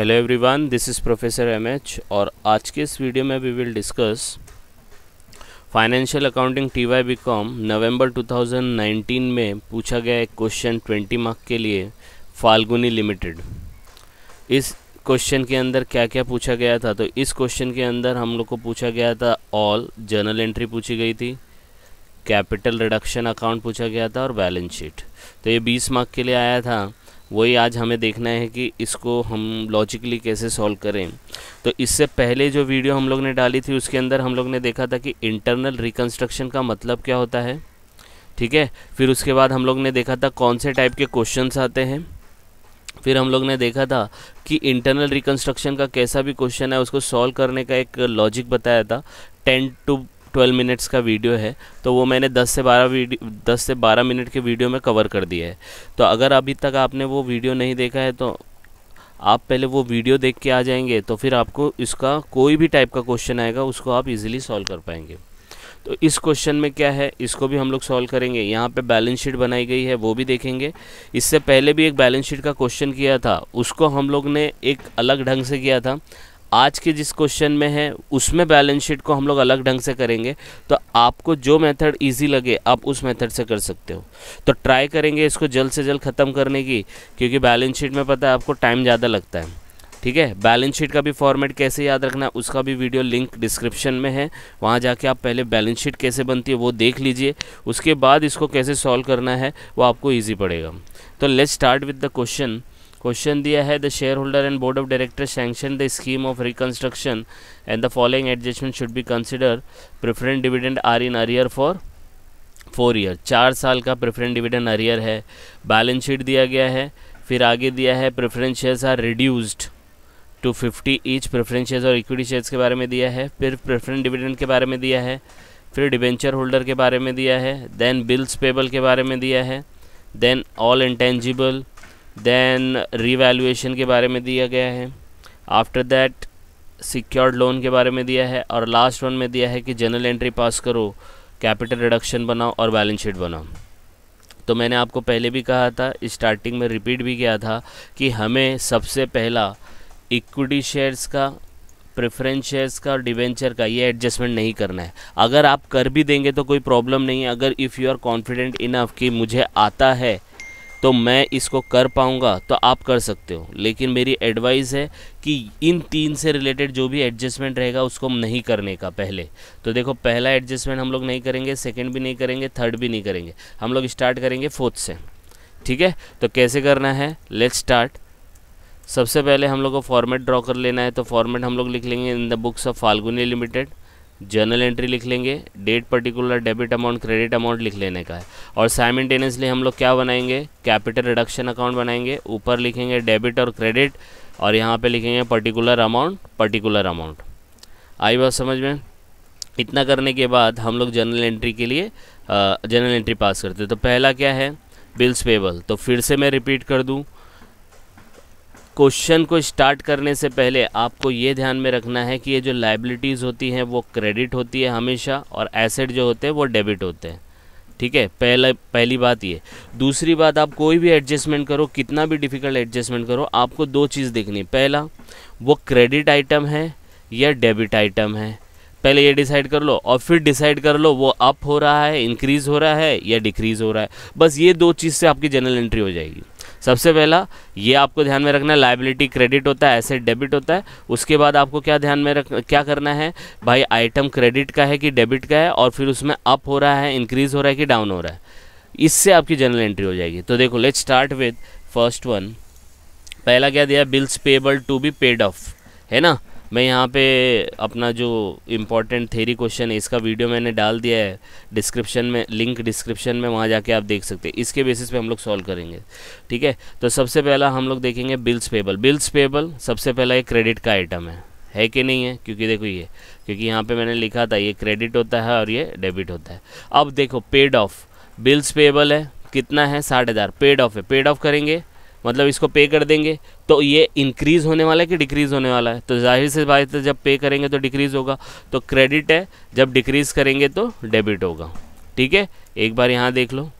Hello everyone this is professor M H आज के इस वीडियो में we will discuss financial accounting T Y B com November two में पूछा गया एक क्वेश्चन 20 मार्क के लिए फाल्गुनी लिमिटेड इस क्वेश्चन के अंदर क्या क्या पूछा गया था तो इस क्वेश्चन के अंदर हम लोग को पूछा गया था ऑल जर्नल एंट्री पूछी गई थी कैपिटल रिडक्शन अकाउंट पूछा गया था और बैलेंस शीट तो ये बीस मार्क के लिए आया था वही आज हमें देखना है कि इसको हम लॉजिकली कैसे सॉल्व करें तो इससे पहले जो वीडियो हम लोग ने डाली थी उसके अंदर हम लोग ने देखा था कि इंटरनल रिकन्स्ट्रक्शन का मतलब क्या होता है ठीक है फिर उसके बाद हम लोग ने देखा था कौन से टाइप के क्वेश्चंस आते हैं फिर हम लोग ने देखा था कि इंटरनल रिकन्स्ट्रक्शन का कैसा भी क्वेश्चन है उसको सॉल्व करने का एक लॉजिक बताया था टेन टू ट्वेल्व मिनट्स का वीडियो है तो वो मैंने दस से बारह वीडियो दस से बारह मिनट के वीडियो में कवर कर दिया है तो अगर अभी तक आपने वो वीडियो नहीं देखा है तो आप पहले वो वीडियो देख के आ जाएंगे तो फिर आपको इसका कोई भी टाइप का क्वेश्चन आएगा उसको आप इजीली सॉल्व कर पाएंगे तो इस क्वेश्चन में क्या है इसको भी हम लोग सॉल्व करेंगे यहाँ पे बैलेंस शीट बनाई गई है वो भी देखेंगे इससे पहले भी एक बैलेंस शीट का क्वेश्चन किया था उसको हम लोग ने एक अलग ढंग से किया था आज के जिस क्वेश्चन में है उसमें बैलेंस शीट को हम लोग अलग ढंग से करेंगे तो आपको जो मेथड इजी लगे आप उस मेथड से कर सकते हो तो ट्राई करेंगे इसको जल्द से जल्द ख़त्म करने की क्योंकि बैलेंस शीट में पता है आपको टाइम ज़्यादा लगता है ठीक है बैलेंस शीट का भी फॉर्मेट कैसे याद रखना है उसका भी वीडियो लिंक डिस्क्रिप्शन में है वहाँ जाके आप पहले बैलेंस शीट कैसे बनती है वो देख लीजिए उसके बाद इसको कैसे सॉल्व करना है वो आपको ईजी पड़ेगा तो let's start with the question question दिया है the share holder and board of director sanction the scheme of reconstruction and the following adjustment should be consider preference dividend are in arrear for four year चार साल का preference dividend arrear है balance sheet दिया गया है फिर आगे दिया है preference shares are reduced to fifty each preference shares और इक्विटी शेयर्स के बारे में दिया है फिर प्रेफरेंट डिविडेंड के बारे में दिया है फिर डिबेंचर होल्डर के बारे में दिया है देन बिल्स पेबल के बारे में दिया है then all intangible then revaluation के बारे में दिया गया है आफ्टर दैट सिक्योर्ड लोन के बारे में दिया है और लास्ट वन में दिया है कि जनरल एंट्री पास करो कैपिटल रिडक्शन बनाओ और बैलेंस शीट बनाओ तो मैंने आपको पहले भी कहा था स्टार्टिंग में रिपीट भी किया था कि हमें सबसे पहला इक्विटी शेयर्स का प्रेफरेंस शेयर्स का और डिवेंचर का ये एडजस्टमेंट नहीं करना है अगर आप कर भी देंगे तो कोई प्रॉब्लम नहीं है अगर if you are confident enough कि मुझे आता है तो मैं इसको कर पाऊंगा तो आप कर सकते हो लेकिन मेरी एडवाइस है कि इन तीन से रिलेटेड जो भी एडजस्टमेंट रहेगा उसको नहीं करने का पहले तो देखो पहला एडजस्टमेंट हम लोग नहीं करेंगे सेकेंड भी नहीं करेंगे थर्ड भी नहीं करेंगे हम लोग स्टार्ट करेंगे फोर्थ से ठीक है तो कैसे करना है लेट स्टार्ट सबसे पहले हम लोग को फॉर्मेट ड्रॉ कर लेना है तो फॉर्मेट हम लोग लिख लेंगे in the books of Falguni limited journal entry लिख लेंगे date particular debit amount credit amount लिख लेने का है और साइमेंटेनियसली हम लोग क्या बनाएंगे कैपिटल रिडक्शन अकाउंट बनाएंगे ऊपर लिखेंगे डेबिट और क्रेडिट और यहाँ पे लिखेंगे पर्टिकुलर अमाउंट पर्टिकुलर अमाउंट आई बात समझ में इतना करने के बाद हम लोग जर्नल एंट्री के लिए जर्नल एंट्री पास करते तो पहला क्या है बिल्स पेबल तो फिर से मैं रिपीट कर दूँ क्वेश्चन को स्टार्ट करने से पहले आपको ये ध्यान में रखना है कि ये जो लाइबिलिटीज़ होती हैं वो क्रेडिट होती है हमेशा और एसेट जो होते हैं वो डेबिट होते हैं ठीक है पहला पहली बात ये दूसरी बात आप कोई भी एडजस्टमेंट करो कितना भी डिफ़िकल्ट एडजस्टमेंट करो आपको दो चीज़ देखनी पहला वो क्रेडिट आइटम है या डेबिट आइटम है पहले ये डिसाइड कर लो और फिर डिसाइड कर लो वो अप हो रहा है इंक्रीज़ हो रहा है या डिक्रीज़ हो रहा है बस ये दो चीज़ से आपकी जनरल एंट्री हो जाएगी सबसे पहला ये आपको ध्यान में रखना है लाइबिलिटी क्रेडिट होता है एसेट डेबिट होता है उसके बाद आपको क्या ध्यान में रख क्या करना है भाई आइटम क्रेडिट का है कि डेबिट का है और फिर उसमें अप हो रहा है इंक्रीज़ हो रहा है कि डाउन हो रहा है इससे आपकी जनरल एंट्री हो जाएगी तो देखो let start with first one पहला क्या दिया bills payable to be paid off है ना मैं यहाँ पे अपना जो इम्पोर्टेंट थेरी क्वेश्चन है इसका वीडियो मैंने डाल दिया है डिस्क्रिप्शन में लिंक डिस्क्रिप्शन में वहाँ जाके आप देख सकते हैं इसके बेसिस पे हम लोग सॉल्व करेंगे ठीक है तो सबसे पहला हम लोग देखेंगे बिल्स पेबल बिल्स पेबल सबसे पहला ये क्रेडिट का आइटम है है कि नहीं है क्योंकि देखो ये क्योंकि यहाँ पर मैंने लिखा था ये क्रेडिट होता है और ये डेबिट होता है अब देखो पेड ऑफ बिल्स पेबल है कितना है साठ हज़ार पेड ऑफ है पेड ऑफ करेंगे मतलब इसको पे कर देंगे तो ये इंक्रीज़ होने वाला है कि डिक्रीज़ होने वाला है तो जाहिर से बात है जब पे करेंगे तो डिक्रीज़ होगा तो क्रेडिट है जब डिक्रीज़ करेंगे तो डेबिट होगा ठीक है एक बार यहाँ देख लो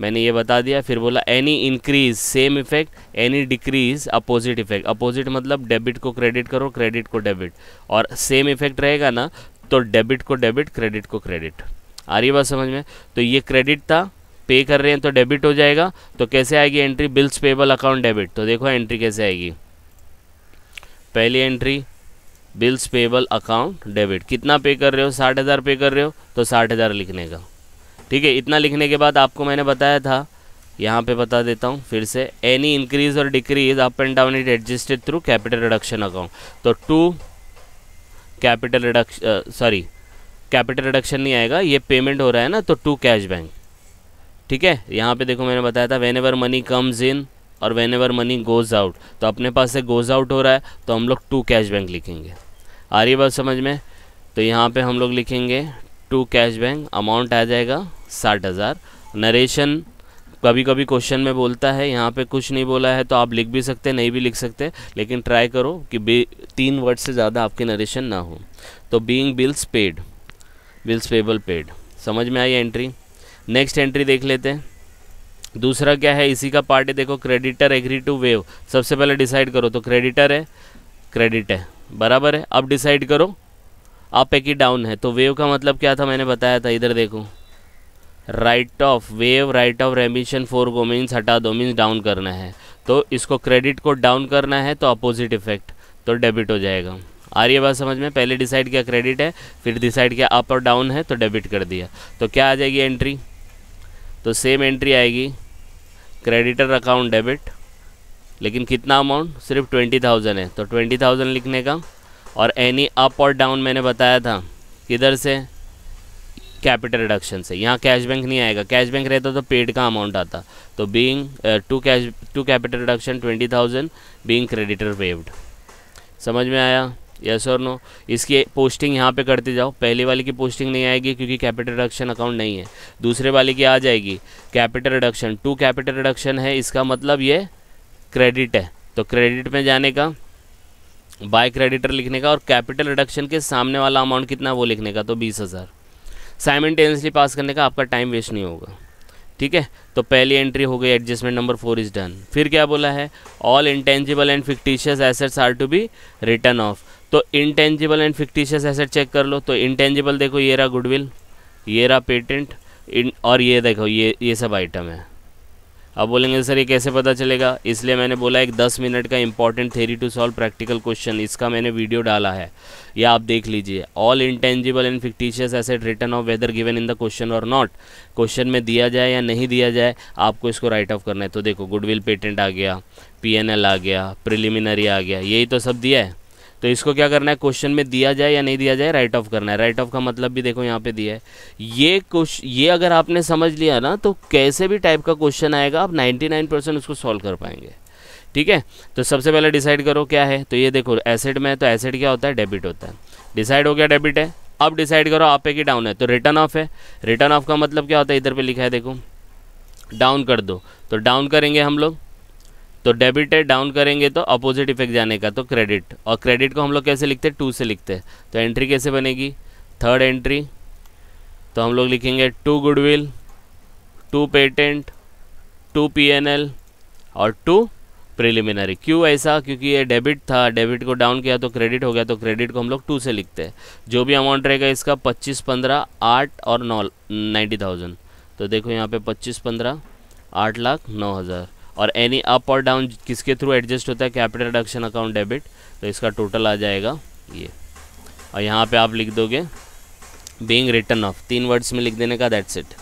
मैंने ये बता दिया फिर बोला any increase same effect any decrease opposite effect opposite मतलब डेबिट को क्रेडिट करो क्रेडिट को डेबिट और सेम इफेक्ट रहेगा ना तो डेबिट को डेबिट क्रेडिट को क्रेडिट आ रही बात समझ में तो ये क्रेडिट था पे कर रहे हैं तो डेबिट हो जाएगा तो कैसे आएगी entry bills payable account debit तो देखो एंट्री कैसे आएगी पहली entry bills payable account debit कितना पे कर रहे हो साठ हज़ार पे कर रहे हो तो साठ हज़ार लिखने का ठीक है इतना लिखने के बाद आपको मैंने बताया था यहाँ पे बता देता हूँ फिर से एनी इंक्रीज और decrease up and down it adjusted through capital reduction account तो to capital reduction sorry capital reduction नहीं आएगा ये पेमेंट हो रहा है ना तो टू कैश बैंक ठीक है यहाँ पे देखो मैंने बताया था whenever money comes in और whenever money goes out तो अपने पास से गोज़ आउट हो रहा है तो हम लोग टू कैश बैंक लिखेंगे आ रही बात समझ में तो यहाँ पे हम लोग लिखेंगे टू कैश बैंक अमाउंट आ जाएगा साठ हज़ार नरेशन कभी कभी क्वेश्चन में बोलता है यहाँ पे कुछ नहीं बोला है तो आप लिख भी सकते नहीं भी लिख सकते लेकिन ट्राई करो कि तीन वर्ड से ज़्यादा आपके नरेशन ना हो तो being bills paid bills payable paid समझ में आई एंट्री नेक्स्ट एंट्री देख लेते हैं दूसरा क्या है इसी का पार्ट है देखो क्रेडिटर एग्री टू वेव सबसे पहले डिसाइड करो तो क्रेडिटर है क्रेडिट है बराबर है अब डिसाइड करो आप एक ही डाउन है तो वेव का मतलब क्या था मैंने बताया था इधर देखो write off waive write off remission for को मीन्स हटा दो मीन्स डाउन करना है तो इसको क्रेडिट को डाउन करना है तो अपोजिट इफेक्ट तो डेबिट हो जाएगा आ रही है बात समझ में पहले डिसाइड किया क्रेडिट है फिर डिसाइड किया अप और डाउन है तो डेबिट कर दिया तो क्या आ जाएगी एंट्री तो सेम एंट्री आएगी क्रेडिटर अकाउंट डेबिट लेकिन कितना अमाउंट सिर्फ ट्वेंटी थाउजेंड है तो ट्वेंटी थाउजेंड लिखने का और एनी अप और डाउन मैंने बताया था किधर से कैपिटल रिडक्शन से यहाँ कैश बैंक नहीं आएगा कैश बैंक रहता तो पेड का अमाउंट आता तो being to cash to capital reduction twenty thousand being creditor waived समझ में आया यस और नो इसकी पोस्टिंग यहाँ पे करते जाओ पहले वाले की पोस्टिंग नहीं आएगी क्योंकि कैपिटल रिडक्शन अकाउंट नहीं है दूसरे वाले की आ जाएगी capital reduction to capital reduction है इसका मतलब ये क्रेडिट है तो क्रेडिट में जाने का बाय क्रेडिटर लिखने का और कैपिटल रिडक्शन के सामने वाला अमाउंट कितना वो लिखने का तो बीस हज़ार साइमेंटेनियसली पास करने का आपका टाइम वेस्ट नहीं होगा ठीक है तो पहली एंट्री हो गई adjustment number four is done फिर क्या बोला है all intangible and fictitious assets are to be written off तो intangible and fictitious asset check कर लो तो इनटेंजिबल देखो ये रहा गुडविल ये रहा पेटेंट इन और ये देखो ये ये सब आइटम है अब बोलेंगे सर ये कैसे पता चलेगा इसलिए मैंने बोला एक 10 मिनट का important theory to solve practical question इसका मैंने वीडियो डाला है या आप देख लीजिए all intangible and fictitious asset written off whether given in the question और नॉट क्वेश्चन में दिया जाए या नहीं दिया जाए आपको इसको राइट ऑफ करना है तो देखो गुडविल पेटेंट आ गया पी आ गया प्रिलिमिनरी आ गया यही तो सब दिया है तो इसको क्या करना है क्वेश्चन में दिया जाए या नहीं दिया जाए राइट ऑफ करना है राइट ऑफ का मतलब भी देखो यहाँ पे दिया है ये कुछ ये अगर आपने समझ लिया ना तो कैसे भी टाइप का क्वेश्चन आएगा आप 99 परसेंट उसको सॉल्व कर पाएंगे ठीक है तो सबसे पहले डिसाइड करो क्या है तो ये देखो एसेड में तो एसेड क्या होता है डेबिट होता है डिसाइड हो गया डेबिट है अब डिसाइड करो आप पे कि डाउन है तो रिटर्न ऑफ है रिटर्न ऑफ का मतलब क्या होता है इधर पर लिखा है देखो डाउन कर दो तो डाउन करेंगे हम लोग तो है डाउन करेंगे तो अपोजिट इफेक्ट जाने का तो क्रेडिट और क्रेडिट को हम लोग कैसे लिखते हैं टू से लिखते हैं तो एंट्री कैसे बनेगी थर्ड एंट्री तो हम लोग लिखेंगे to goodwill to patent to PNL और टू प्रिलिमिनरी क्यों ऐसा क्योंकि ये डेबिट था डेबिट को डाउन किया तो क्रेडिट हो गया तो क्रेडिट को हम लोग टू से लिखते हैं जो भी अमाउंट रहेगा इसका पच्चीस पंद्रह आठ और नौ नाइन्टी थाउजेंड तो देखो यहाँ पे पच्चीस पंद्रह आठ लाख नौ हज़ार और एनी अप और डाउन किसके थ्रू एडजस्ट होता है कैपिटल रिडक्शन अकाउंट डेबिट तो इसका टोटल आ जाएगा ये और यहाँ पे आप लिख दोगे बींग रिटर्न ऑफ तीन वर्ड्स में लिख देने का दैट्स इट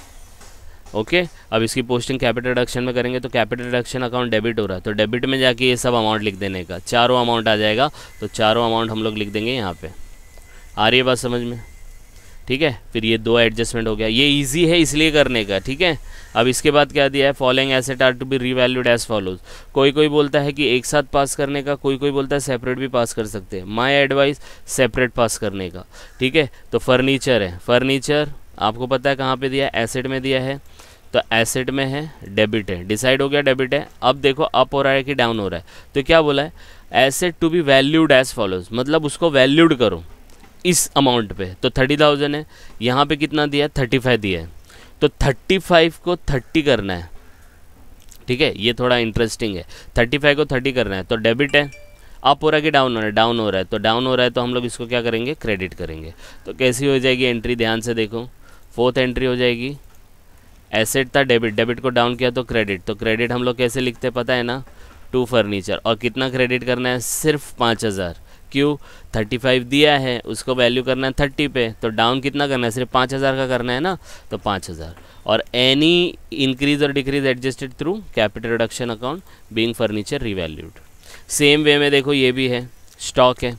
ओके अब इसकी पोस्टिंग कैपिटल रिडक्शन में करेंगे तो कैपिटल रिडक्शन अकाउंट डेबिट हो रहा है तो डेबिट में जाके ये सब अमाउंट लिख देने का चारों अमाउंट आ जाएगा तो चारों अमाउंट हम लोग लिख देंगे यहाँ पर आ रही है बात समझ में ठीक है फिर ये दो एडजस्टमेंट हो गया ये इजी है इसलिए करने का ठीक है अब इसके बाद क्या दिया है following asset are to be revalued as follows कोई कोई बोलता है कि एक साथ पास करने का कोई कोई बोलता है सेपरेट भी पास कर सकते हैं माई एडवाइस सेपरेट पास करने का ठीक है तो फर्नीचर है फर्नीचर आपको पता है कहाँ पर दिया है एसेट में दिया है तो एसेट में है डेबिट है डिसाइड हो गया डेबिट है अब देखो अप हो रहा है कि डाउन हो रहा है तो क्या बोला है asset to be valued as follows मतलब उसको वैल्यूड करो इस अमाउंट पे तो थर्टी थाउजेंड है यहाँ पे कितना दिया है थर्टी फाइव दिया है तो थर्टी फाइव को थर्टी करना है ठीक है ये थोड़ा इंटरेस्टिंग है थर्टी फाइव को थर्टी करना है तो डेबिट है आप हो रहा है कि डाउन हो रहा है डाउन हो रहा है तो डाउन हो रहा है तो हम लोग इसको क्या करेंगे क्रेडिट करेंगे तो कैसी हो जाएगी एंट्री ध्यान से देखो फोर्थ एंट्री हो जाएगी एसेट था डेबिट डेबिट को डाउन किया तो क्रेडिट तो क्रेडिट हम लोग कैसे लिखते पता है ना टू फर्नीचर और कितना क्रेडिट करना है सिर्फ पाँच हज़ार क्यू थर्टी फाइव दिया है उसको वैल्यू करना है थर्टी पे तो डाउन कितना करना है सिर्फ पाँच हज़ार का करना है ना तो पाँच हज़ार और एनी इंक्रीज और decrease adjusted through capital reduction account being furniture revalued same way में देखो ये भी है स्टॉक है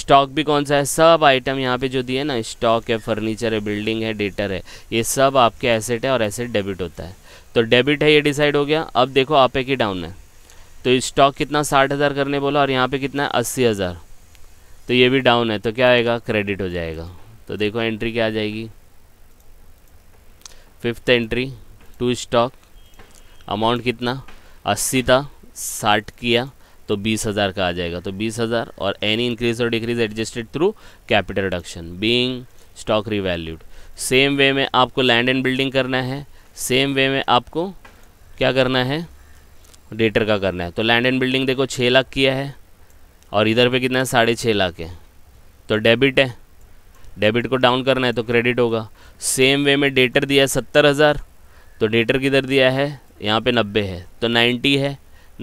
स्टॉक भी कौन सा है सब आइटम यहाँ पे जो दिए ना स्टॉक है फर्नीचर है बिल्डिंग है डेटर है ये सब आपके एसेट है और एसेट डेबिट होता है तो डेबिट है ये डिसाइड हो गया अब देखो आप एक ही डाउन है तो स्टॉक कितना साठ हज़ार करने बोला और यहाँ पे कितना है अस्सी हज़ार तो ये भी डाउन है तो क्या आएगा क्रेडिट हो जाएगा तो देखो एंट्री क्या आ जाएगी fifth entry to stock amount कितना अस्सी था साठ किया तो बीस हज़ार का आ जाएगा तो बीस हज़ार और एनी इंक्रीज और decrease adjusted through capital reduction being stock revalued same way में आपको लैंड एंड बिल्डिंग करना है सेम वे में आपको क्या करना है डेटर का करना है तो लैंड एंड बिल्डिंग देखो छः लाख किया है और इधर पे कितना है साढ़े छः लाख है तो डेबिट है डेबिट को डाउन करना है तो क्रेडिट होगा सेम वे में डेटर दिया है सत्तर हज़ार तो डेटर किधर दिया है यहाँ पे नब्बे है तो नाइन्टी है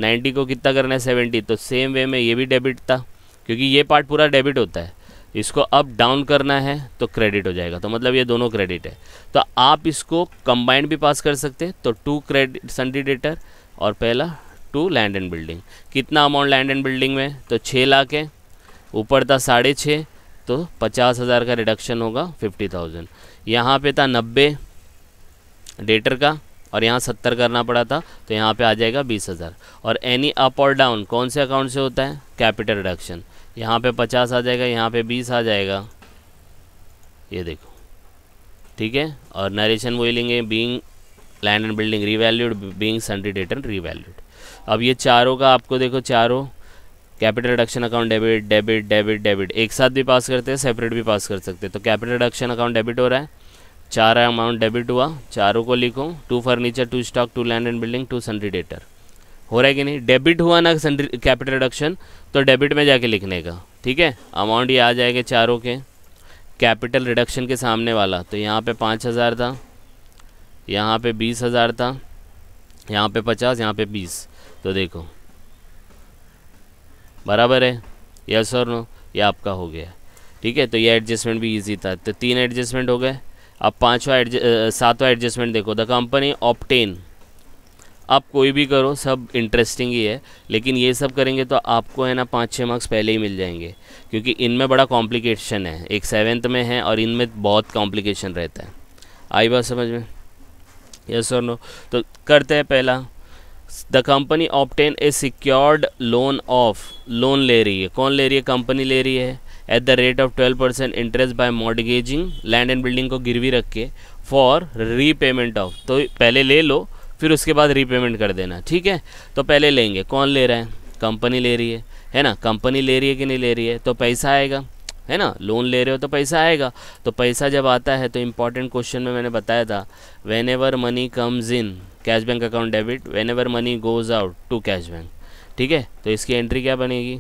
नाइन्टी को कितना करना है सेवेंटी तो सेम वे में ये भी डेबिट था क्योंकि ये पार्ट पूरा डेबिट होता है इसको अब डाउन करना है तो क्रेडिट हो जाएगा तो मतलब ये दोनों क्रेडिट है तो आप इसको कंबाइंड भी पास कर सकते तो टू क्रेडिट संडी डेटर और पहला टू लैंड एंड बिल्डिंग कितना अमाउंट लैंड एंड बिल्डिंग में तो छः लाख है ऊपर था साढ़े छः तो पचास हज़ार का रिडक्शन होगा फिफ्टी थाउजेंड यहाँ पे था नब्बे डेटर का और यहाँ सत्तर करना पड़ा था तो यहाँ पे आ जाएगा बीस हज़ार और एनी अप और डाउन कौन से अकाउंट से होता है कैपिटल रिडक्शन यहाँ पे पचास आ जाएगा यहाँ पे बीस आ जाएगा ये देखो ठीक है और नरेशन वही लेंगे being land and building revalued being sundry debtor revalued अब ये चारों का आपको देखो चारों capital reduction account debit debit debit debit एक साथ भी पास करते हैं सेपरेट भी पास कर सकते हैं तो कैपिटल रिडक्शन अकाउंट डेबिट हो रहा है चार अमाउंट डेबिट हुआ चारों को लिखो to furniture to stock to land and building to debtor हो रहा है कि नहीं डेबिट हुआ ना कैपिटल रिडक्शन तो डेबिट में जाके लिखने का ठीक है अमाउंट ये आ जाएगा चारों के कैपिटल रिडक्शन के सामने वाला तो यहाँ पे पाँच हज़ार था यहाँ पे बीस हज़ार था यहाँ पे पचास यहाँ पे बीस तो देखो बराबर है यस और नो ये आपका हो गया ठीक है तो ये एडजस्टमेंट भी ईजी था तो तीन एडजस्टमेंट हो गए अब पाँचवा एडज सातवा एडजस्टमेंट देखो द कंपनी ऑप्टेन आप कोई भी करो सब इंटरेस्टिंग ही है लेकिन ये सब करेंगे तो आपको है ना पाँच छः मार्क्स पहले ही मिल जाएंगे क्योंकि इनमें बड़ा कॉम्प्लिकेशन है एक सेवेंथ में है और इनमें बहुत कॉम्प्लिकेशन रहता है आई बात समझ में यस और नो तो करते हैं पहला the company obtain a secured loan of loan ले रही है कौन ले रही है कंपनी ले रही है at the rate of twelve percent interest by mortgaging land and building को गिरवी रख के फॉर रीपेमेंट ऑफ तो पहले ले लो फिर उसके बाद रीपेमेंट कर देना ठीक है तो पहले लेंगे कौन ले रहा है कंपनी ले रही है है ना कंपनी ले रही है कि नहीं ले रही है तो पैसा आएगा है ना लोन ले रहे हो तो पैसा आएगा तो पैसा जब आता है तो इम्पॉर्टेंट क्वेश्चन में मैंने बताया था whenever money comes in cash bank account debit whenever money goes out to cash bank ठीक है तो इसकी एंट्री क्या बनेगी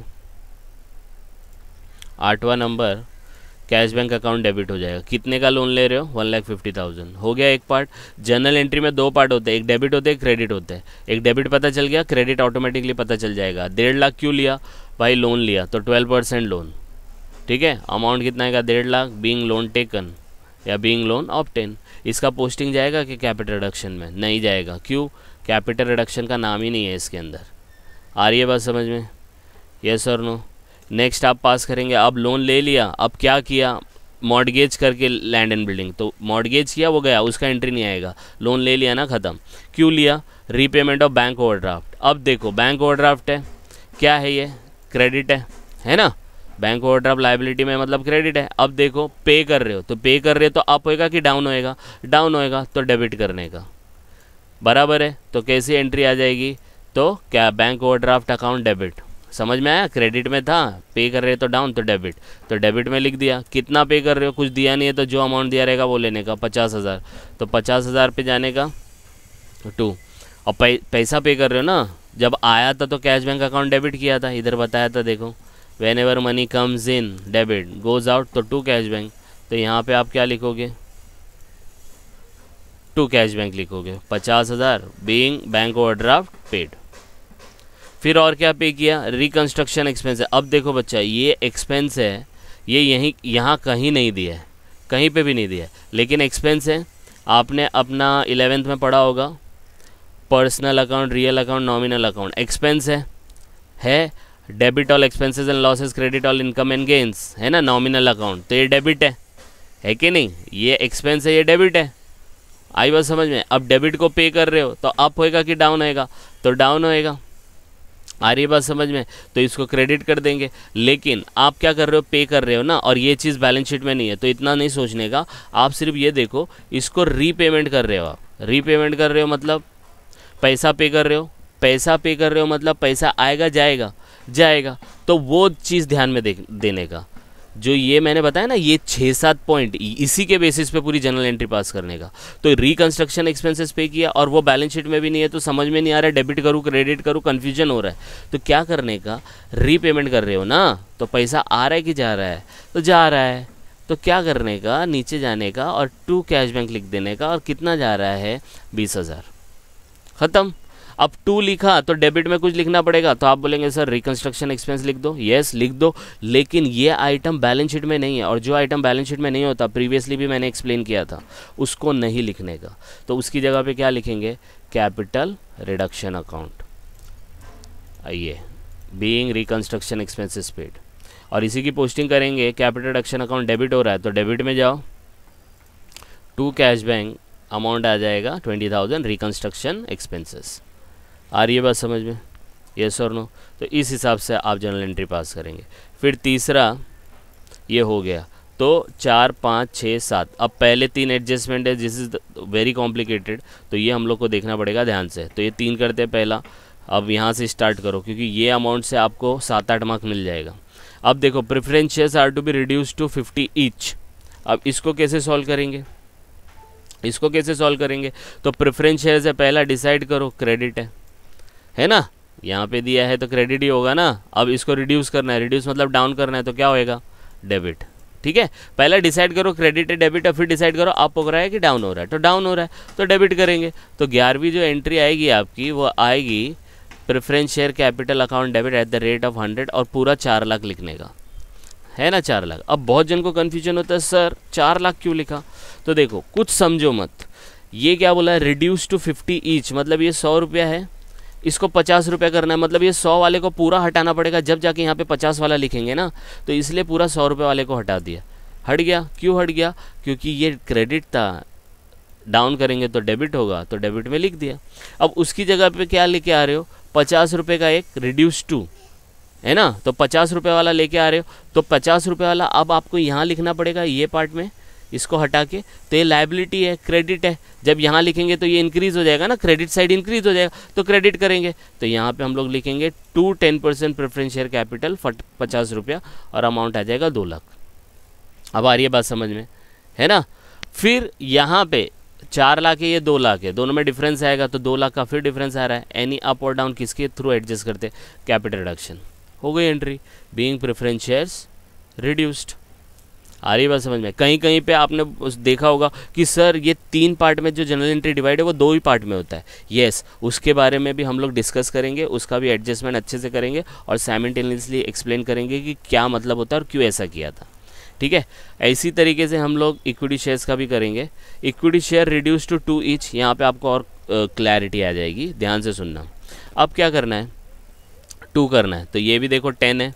आठवां number cash bank account debit हो जाएगा कितने का लोन ले रहे हो वन लाख फिफ्टी थाउजेंड हो गया एक पार्ट जनरल एंट्री में दो पार्ट होते हैं एक डेबिट होते हैं क्रेडिट होते हैं एक डेबिट पता चल गया क्रेडिट ऑटोमेटिकली पता चल जाएगा डेढ़ लाख क्यों लिया भाई लोन लिया तो ट्वेल्व परसेंट लोन ठीक है अमाउंट कितना है डेढ़ लाख बींग लोन टेकन या बींग लोन ऑप्टेन इसका पोस्टिंग जाएगा कि कैपिटल रिडक्शन में नहीं जाएगा क्यों कैपिटल रिडक्शन का नाम ही नहीं है इसके अंदर आ रही है बात समझ में यस और नो नेक्स्ट आप पास करेंगे अब लोन ले लिया अब क्या किया मॉडगेज करके लैंड एंड बिल्डिंग तो मॉडगेज किया वो गया उसका एंट्री नहीं आएगा लोन ले लिया ना ख़त्म क्यों लिया रीपेमेंट ऑफ बैंक ओवरड्राफ्ट अब देखो बैंक ओवरड्राफ्ट है क्या है ये क्रेडिट है है ना बैंक ओवरड्राफ्ट लाइबिलिटी में मतलब क्रेडिट है अब देखो पे कर रहे हो तो पे कर रहे हो तो अप होएगा कि डाउन होएगा डाउन होएगा तो डेबिट करने का बराबर है तो कैसी एंट्री आ जाएगी तो क्या बैंक ओवरड्राफ्ट अकाउंट डेबिट समझ में आया क्रेडिट में था पे कर रहे तो डाउन तो डेबिट तो डेबिट में लिख दिया कितना पे कर रहे हो कुछ दिया नहीं है तो जो अमाउंट दिया रहेगा वो लेने का पचास हज़ार तो पचास हज़ार पे जाने का टू और पैसा पे कर रहे हो ना जब आया था तो कैश बैंक अकाउंट डेबिट किया था इधर बताया था देखो whenever money comes in debit goes out तो टू कैश बैंक तो यहाँ पे आप क्या लिखोगे टू कैश बैंक लिखोगे पचास हज़ार being bank overdraft paid फिर और क्या पे किया रिकन्स्ट्रक्शन एक्सपेंस है अब देखो बच्चा ये एक्सपेंस है ये यहीं यहाँ कहीं नहीं दिया है कहीं पे भी नहीं दिया है लेकिन एक्सपेंस है आपने अपना इलेवेंथ में पढ़ा होगा personal account real account nominal account expense है है debit all expenses and losses credit all income and gains है ना नॉमिनल अकाउंट तो ये डेबिट है है कि नहीं ये एक्सपेंस है ये डेबिट है आई बात समझ में अब डेबिट को पे कर रहे हो तो अप होएगा कि डाउन होएगा तो डाउन होएगा आ रही बात समझ में तो इसको क्रेडिट कर देंगे लेकिन आप क्या कर रहे हो पे कर रहे हो ना और ये चीज़ बैलेंस शीट में नहीं है तो इतना नहीं सोचने का आप सिर्फ ये देखो इसको रीपेमेंट कर रहे हो आप रीपेमेंट कर रहे हो मतलब पैसा पे कर रहे हो पैसा पे कर रहे हो मतलब पैसा आएगा जाएगा जाएगा तो वो चीज़ ध्यान में देने का जो ये मैंने बताया ना ये छः सात पॉइंट इसी के बेसिस पे पूरी जनरल एंट्री पास करने का तो रिकंस्ट्रक्शन एक्सपेंसेस पे किया और वो बैलेंस शीट में भी नहीं है तो समझ में नहीं आ रहा है डेबिट करूँ क्रेडिट करूँ कन्फ्यूजन हो रहा है तो क्या करने का रीपेमेंट कर रहे हो ना तो पैसा आ रहा है कि जा रहा है तो जा रहा है तो क्या करने का नीचे जाने का और टू कैश बैंक लिख देने का और कितना जा रहा है बीस हज़ार ख़त्म अब टू लिखा तो डेबिट में कुछ लिखना पड़ेगा तो आप बोलेंगे सर रिकन्स्ट्रक्शन एक्सपेंस लिख दो येस लिख दो लेकिन ये आइटम बैलेंस शीट में नहीं है और जो आइटम बैलेंस शीट में नहीं होता प्रीवियसली भी मैंने एक्सप्लेन किया था उसको नहीं लिखने का तो उसकी जगह पर क्या लिखेंगे कैपिटल रिडक्शन अकाउंट आइए बीइंग रिकन्स्ट्रक्शन एक्सपेंसिस पेड और इसी की पोस्टिंग करेंगे कैपिटल रिडक्शन अकाउंट डेबिट हो रहा है तो डेबिट में जाओ टू कैश बैंक अमाउंट आ जाएगा ट्वेंटी थाउजेंड रिकन्स्ट्रक्शन एक्सपेंसेस आ रही है बात समझ में ये और नो तो इस हिसाब से आप जनरल एंट्री पास करेंगे फिर तीसरा ये हो गया तो चार पाँच छः सात अब पहले तीन एडजस्टमेंट है जिस इज़ वेरी कॉम्प्लिकेटेड तो ये हम लोग को देखना पड़ेगा ध्यान से तो ये तीन करते हैं पहला अब यहाँ से स्टार्ट करो क्योंकि ये अमाउंट से आपको सात आठ मार्क मिल जाएगा अब देखो preference shares are to be reduce to fifty each अब इसको कैसे सॉल्व करेंगे इसको कैसे सॉल्व करेंगे तो प्रेफरेंस शेयर है पहला डिसाइड करो क्रेडिट है है ना यहाँ पे दिया है तो क्रेडिट ही होगा ना अब इसको रिड्यूस करना है रिड्यूस मतलब डाउन करना है तो क्या होएगा डेबिट ठीक है पहले डिसाइड करो क्रेडिट है डेबिट और फिर डिसाइड करो अप हो रहा है कि डाउन हो रहा है तो डाउन हो रहा है तो डेबिट करेंगे तो ग्यारहवीं जो एंट्री आएगी आपकी वो आएगी preference share capital account debit at the rate of hundred और पूरा चार लाख लिखने का है ना चार लाख अब बहुत जन को कन्फ्यूजन होता है सर चार लाख क्यों लिखा तो देखो कुछ समझो मत ये क्या बोला है रिड्यूस टू फिफ्टी ईच मतलब ये सौ रुपया है इसको पचास रुपये करना है मतलब ये सौ वाले को पूरा हटाना पड़ेगा जब जाके यहाँ पे पचास वाला लिखेंगे ना तो इसलिए पूरा सौ रुपये वाले को हटा दिया हट गया क्यों हट गया क्योंकि ये क्रेडिट था डाउन करेंगे तो डेबिट होगा तो डेबिट में लिख दिया अब उसकी जगह पे क्या लेके आ रहे हो पचास रुपये का एक रिड्यूस टू है ना तो पचास रुपये वाला लेके आ रहे हो तो पचास रुपये वाला अब आपको यहाँ लिखना पड़ेगा ये पार्ट में इसको हटा के तो ये लाइबिलिटी है क्रेडिट है जब यहाँ लिखेंगे तो ये इंक्रीज़ हो जाएगा ना क्रेडिट साइड इंक्रीज़ हो जाएगा तो क्रेडिट करेंगे तो यहाँ पे हम लोग लिखेंगे to ten percent preference share capital फट पचास रुपया और अमाउंट आ जाएगा दो लाख अब आ रही है बात समझ में है ना फिर यहाँ पर चार लाख है ये दो लाख है दोनों में डिफरेंस आएगा तो दो लाख का फिर डिफरेंस आ रहा है एनी अप और डाउन किसके थ्रू एडजस्ट करते कैपिटल रिडक्शन हो गई entry being preference shares reduced आ रही बात समझ में कहीं कहीं पे आपने देखा होगा कि सर ये तीन पार्ट में जो जनरल एंट्री डिवाइड है वो दो ही पार्ट में होता है येस उसके बारे में भी हम लोग डिस्कस करेंगे उसका भी एडजस्टमेंट अच्छे से करेंगे और साइमल्टेनियसली एक्सप्लेन करेंगे कि क्या मतलब होता है और क्यों ऐसा किया था ठीक है इसी तरीके से हम लोग इक्विटी शेयर्स का भी करेंगे equity share reduce to two each यहाँ पे आपको और क्लैरिटी आ जाएगी ध्यान से सुनना अब क्या करना है टू करना है तो ये भी देखो टेन है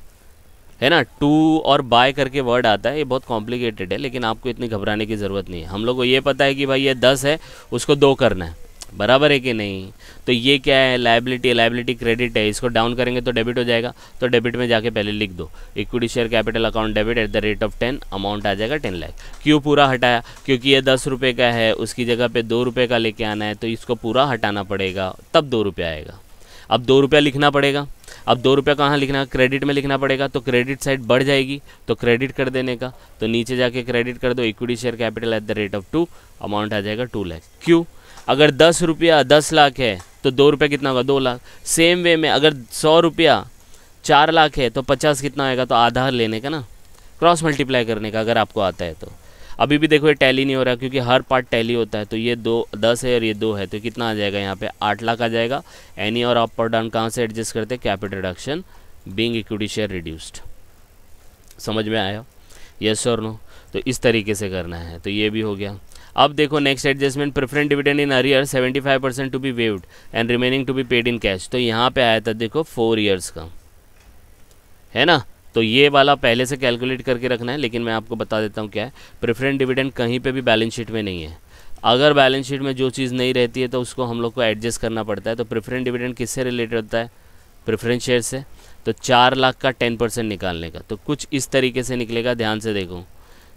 है ना टू और बाय करके वर्ड आता है ये बहुत कॉम्प्लिकेटेड है लेकिन आपको इतनी घबराने की ज़रूरत नहीं है हम लोग को ये पता है कि भाई ये दस है उसको दो करना है बराबर है कि नहीं तो ये क्या है लाइबिलिटी लाइबिलिटी क्रेडिट है इसको डाउन करेंगे तो डेबिट हो जाएगा तो डेबिट में जाके पहले लिख दो equity share capital account debit at the rate of ten amount आ जाएगा टेन लाख क्यों पूरा हटाया क्योंकि ये दस रुपये का है उसकी जगह पे दो रुपये का लेके आना है तो इसको पूरा हटाना पड़ेगा तब दो रुपये आएगा अब दो रुपया लिखना पड़ेगा अब दो रुपया कहाँ लिखना क्रेडिट में लिखना पड़ेगा तो क्रेडिट साइड बढ़ जाएगी तो क्रेडिट कर देने का तो नीचे जाके क्रेडिट कर दो equity share capital at the rate of two amount आ जाएगा टू लैख क्यों अगर दस रुपया दस लाख है तो दो रुपया कितना होगा दो लाख सेम वे में अगर सौ रुपया चार लाख है तो पचास कितना आएगा तो आधा लेने का ना क्रॉस मल्टीप्लाई करने का अगर आपको आता है तो अभी भी देखो ये टैली नहीं हो रहा क्योंकि हर पार्ट टैली होता है तो ये दो दस है और ये दो है तो कितना आ जाएगा यहाँ पे आठ लाख आ जाएगा एनी और अप और डाउन कहाँ से एडजस्ट करते हैं capital reduction being equity share reduced समझ में आया यस और नो तो इस तरीके से करना है तो ये भी हो गया अब देखो next adjustment preference dividend in arrear 75 percent to be waived and remaining to be paid in cash तो यहाँ पे आया था देखो फोर ईयर्स का है ना तो ये वाला पहले से कैलकुलेट करके रखना है लेकिन मैं आपको बता देता हूँ क्या है प्रेफरेंट डिविडेंड कहीं पर भी बैलेंस शीट में नहीं है अगर बैलेंस शीट में जो चीज़ नहीं रहती है तो उसको हम लोग को एडजस्ट करना पड़ता है तो प्रेफरेंट डिविडेंड किससे रिलेटेड होता है प्रेफरेंस शेयर से तो चार लाख का टेन परसेंट निकालने का तो कुछ इस तरीके से निकलेगा ध्यान से देखो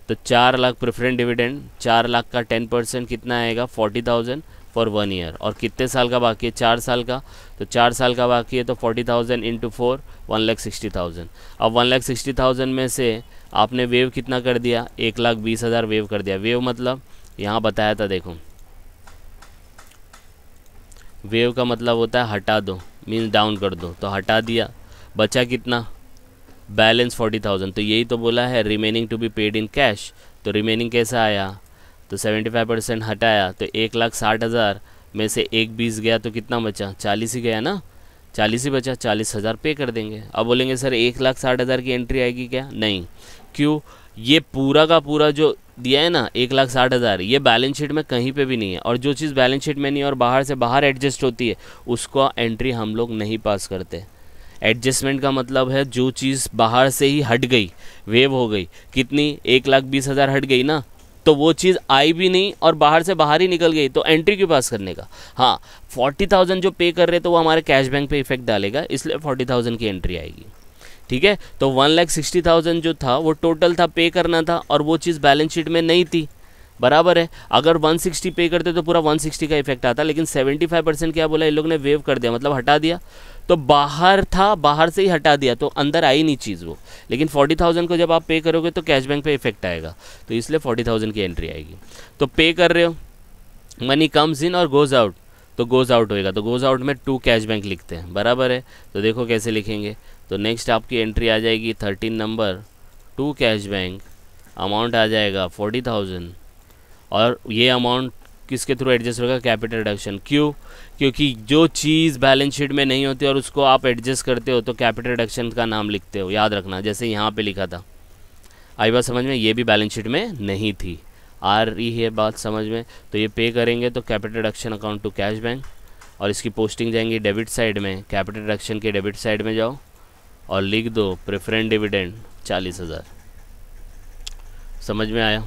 तो चार लाख प्रेफरेंट डिविडेंड चार लाख का टेन परसेंट कितना आएगा forty thousand for one year और कितने साल का बाकी है चार साल का तो चार साल का बाकी है तो forty thousand into four one lakh sixty thousand अब वन लाख सिक्सटी थाउजेंड में से आपने वेव कितना कर दिया एक लाख बीस हज़ार वेव कर दिया वेव मतलब यहाँ बताया था देखो वेव का मतलब होता है हटा दो मीन्स डाउन कर दो तो हटा दिया बचा कितना बैलेंस फोर्टी थाउजेंड तो यही तो बोला है remaining to be paid in cash तो रिमेनिंग कैसा आया तो सेवेंटी फाइव परसेंट हटाया तो एक लाख साठ हज़ार में से एक बीस गया तो कितना बचा चालीस ही गया ना चालीस ही बचा चालीस हज़ार पे कर देंगे अब बोलेंगे सर एक लाख साठ हज़ार की एंट्री आएगी क्या नहीं क्यों ये पूरा का पूरा जो दिया है ना एक लाख साठ हज़ार ये बैलेंस शीट में कहीं पे भी नहीं है और जो चीज़ बैलेंस शीट में नहीं है और बाहर से बाहर एडजस्ट होती है उसका एंट्री हम लोग नहीं पास करते एडजस्टमेंट का मतलब है जो चीज़ बाहर से ही हट गई वेव हो गई कितनी एक लाख बीस हज़ार हट गई ना तो वो चीज़ आई भी नहीं और बाहर से बाहर ही निकल गई तो एंट्री क्यों पास करने का हाँ फोर्टी थाउजेंड जो पे कर रहे थे तो वो हमारे कैश बैंक पे इफेक्ट डालेगा इसलिए फोर्टी थाउजेंड की एंट्री आएगी ठीक है तो वन लाख सिक्सटी थाउजेंड जो था वो टोटल था पे करना था और वो चीज़ बैलेंस शीट में नहीं थी बराबर है अगर 160 पे करते तो पूरा 160 का इफेक्ट आता लेकिन 75 परसेंट क्या बोला इन लोग ने वेव कर दिया मतलब हटा दिया तो बाहर था बाहर से ही हटा दिया तो अंदर आई नहीं चीज़ वो लेकिन फोर्टी थाउजेंड को जब आप पे करोगे तो कैश बैंक पे इफेक्ट आएगा तो इसलिए फोर्टी थाउजेंड की एंट्री आएगी तो पे कर रहे हो मनी कम्स इन और गोज़ आउट तो गोज़ आउट होएगा तो गोज़ आउट में टू कैश बैंक लिखते हैं बराबर है तो देखो कैसे लिखेंगे तो नेक्स्ट आपकी एंट्री आ जाएगी thirteen number to cash bank amount आ जाएगा फोर्टी थाउजेंड और ये अमाउंट किसके थ्रू एडजस्ट होगा कैपिटल रिडक्शन क्यों क्योंकि जो चीज़ बैलेंस शीट में नहीं होती और उसको आप एडजस्ट करते हो तो कैपिटल रिडक्शन का नाम लिखते हो याद रखना जैसे यहाँ पे लिखा था आई बात समझ में ये भी बैलेंस शीट में नहीं थी आ रही है बात समझ में तो ये पे करेंगे तो capital reduction account to cash bank और इसकी पोस्टिंग जाएंगी डेबिट साइड में कैपिटल रिडक्शन के डेबिट साइड में जाओ और लिख दो प्रेफरेंट डिविडेंड चालीस हज़ार समझ में आया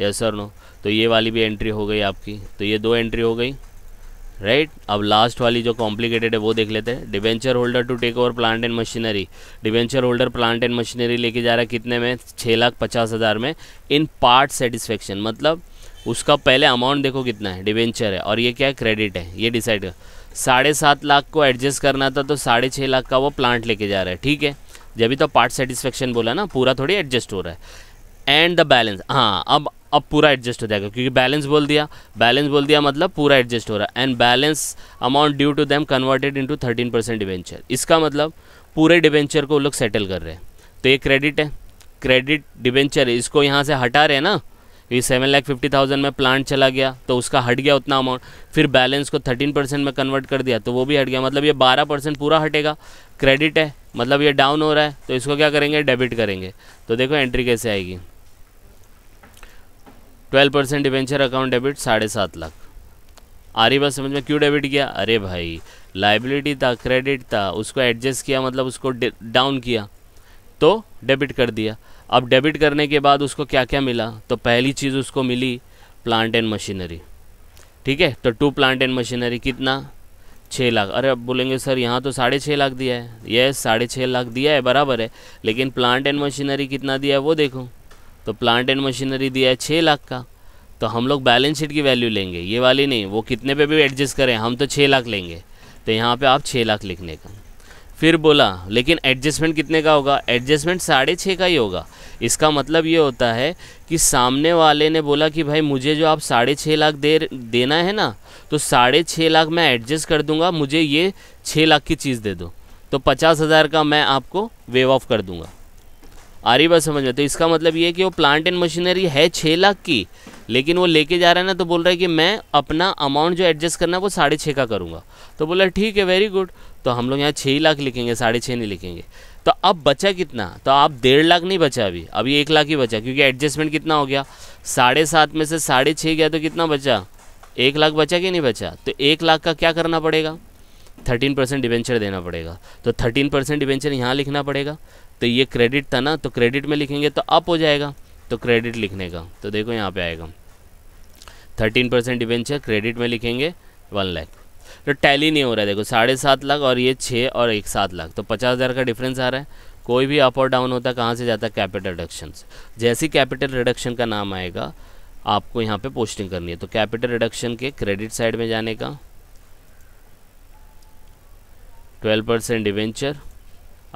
यस सर नो तो ये वाली भी एंट्री हो गई आपकी तो ये दो एंट्री हो गई राइट अब लास्ट वाली जो कॉम्प्लिकेटेड है वो देख लेते हैं debenture holder to take over plant and machinery debenture holder plant and machinery लेके जा रहा है कितने में छः लाख पचास हज़ार में इन पार्ट सेटिस्फेक्शन मतलब उसका पहले अमाउंट देखो कितना है डिवेंचर है और ये क्या क्रेडिट है ये डिसाइड कर साढ़े सात लाख को एडजस्ट करना था तो साढ़े छः लाख का वो प्लांट लेके जा रहा है ठीक है जब भी तो पार्ट सेटिस्फेक्शन बोला ना पूरा थोड़ी एडजस्ट हो रहा है एंड द बैलेंस हाँ अब अब पूरा एडजस्ट हो जाएगा क्योंकि बैलेंस बोल दिया बैलेंस बोल दिया मतलब पूरा एडजस्ट हो रहा है and balance amount due to them converted into thirteen percent debenture इसका मतलब पूरे डिवेंचर को लोग सेटल कर रहे हैं तो ये क्रेडिट है क्रेडिट डिवेंचर इसको यहाँ से हटा रहे हैं ना ये सेवन लाख फिफ्टी थाउजेंड में प्लांट चला गया तो उसका हट गया उतना अमाउंट फिर बैलेंस को थर्टीन परसेंट में कन्वर्ट कर दिया तो वो भी हट गया मतलब ये बारह परसेंट पूरा हटेगा क्रेडिट है मतलब ये डाउन हो रहा है तो इसको क्या करेंगे डेबिट करेंगे तो देखो एंट्री कैसे आएगी twelve percent debenture account debit साढ़े सात लाख आ रही बात समझ में क्यों डेबिट किया अरे भाई लाइबिलिटी था क्रेडिट था उसको एडजस्ट किया मतलब उसको डाउन किया तो डेबिट कर दिया अब डेबिट करने के बाद उसको क्या क्या मिला तो पहली चीज़ उसको मिली प्लांट एंड मशीनरी ठीक है तो टू प्लांट एंड मशीनरी कितना छः लाख अरे अब बोलेंगे सर यहाँ तो साढ़े छः लाख दिया है यस साढ़े छः लाख दिया है बराबर है लेकिन प्लांट एंड मशीनरी कितना दिया है वो देखो तो प्लांट एंड मशीनरी दिया है छः लाख का तो हम लोग बैलेंस शीट की वैल्यू लेंगे ये वाली नहीं वो कितने पे भी एडजस्ट करें हम तो छः लाख लेंगे तो यहाँ पे आप छः लाख लिखने का फिर बोला लेकिन एडजस्टमेंट कितने का होगा एडजस्टमेंट साढ़े छः का ही होगा इसका मतलब ये होता है कि सामने वाले ने बोला कि भाई मुझे जो आप साढ़े छः लाख दे देना है ना तो साढ़े छः लाख मैं एडजस्ट कर दूंगा मुझे ये छः लाख की चीज़ दे दो तो पचास हज़ार का मैं आपको वेव ऑफ कर दूंगा आ रही बात समझ में तो इसका मतलब ये है कि वो प्लांट एंड मशीनरी है छः लाख की लेकिन वो लेके जा रहा है ना तो बोल रहा है कि मैं अपना अमाउंट जो एडजस्ट करना है वो साढ़े छः का करूँगा तो बोला ठीक है वेरी गुड तो हम लोग यहाँ छः लाख लिखेंगे साढ़े छः नहीं लिखेंगे तो अब बचा कितना तो आप डेढ़ लाख नहीं बचा अभी अभी एक लाख ही बचा क्योंकि एडजस्टमेंट कितना हो गया साढ़े सात में से साढ़े छः गया तो कितना बचा एक लाख बचा कि नहीं बचा तो एक लाख का क्या करना पड़ेगा थर्टीन परसेंट डिवेंचर देना पड़ेगा तो थर्टीन परसेंट डिवेंचर यहाँ लिखना पड़ेगा तो ये क्रेडिट था ना तो क्रेडिट में लिखेंगे तो अप हो जाएगा तो क्रेडिट लिखने का तो देखो यहाँ पे आएगा थर्टीन परसेंट डिवेंचर क्रेडिट में लिखेंगे वन लाख तो टैली नहीं हो रहा है देखो साढ़े सात लाख और ये छः और एक सात लाख तो पचास हज़ार का डिफरेंस आ रहा है कोई भी अप और डाउन होता है कहाँ से जाता है कैपिटल रिडक्शन जैसे कैपिटल रिडक्शन का नाम आएगा आपको यहाँ पर पोस्टिंग करनी है तो कैपिटल रिडक्शन के क्रेडिट साइड में जाने का ट्वेल्व परसेंट डिवेंचर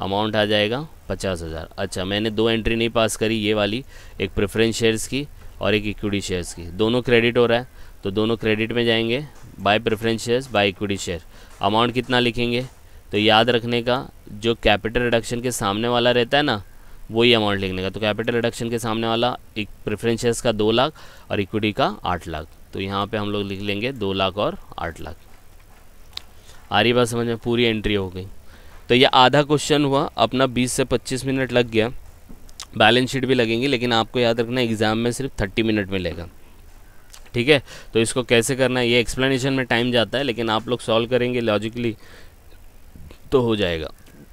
अमाउंट आ जाएगा पचास हज़ार अच्छा मैंने दो एंट्री नहीं पास करी ये वाली एक प्रेफरेंस शेयर्स की और एक इक्विटी शेयर्स की दोनों क्रेडिट हो रहा है तो दोनों क्रेडिट में जाएंगे by preference shares by equity share amount कितना लिखेंगे तो याद रखने का जो कैपिटल रिडक्शन के सामने वाला रहता है ना वही अमाउंट लिखने का तो कैपिटल रिडक्शन के सामने वाला एक प्रेफरेंस शेयर्स का दो लाख और इक्विटी का आठ लाख तो यहाँ पर हम लोग लिख लेंगे दो लाख और आठ लाख आ रही बात समझ में पूरी एंट्री हो गई तो ये आधा क्वेश्चन हुआ अपना 20 से 25 मिनट लग गया बैलेंस शीट भी लगेंगी लेकिन आपको याद रखना एग्ज़ाम में सिर्फ 30 मिनट मिलेगा ठीक है तो इसको कैसे करना है ये एक्सप्लेनेशन में टाइम जाता है लेकिन आप लोग सॉल्व करेंगे लॉजिकली तो हो जाएगा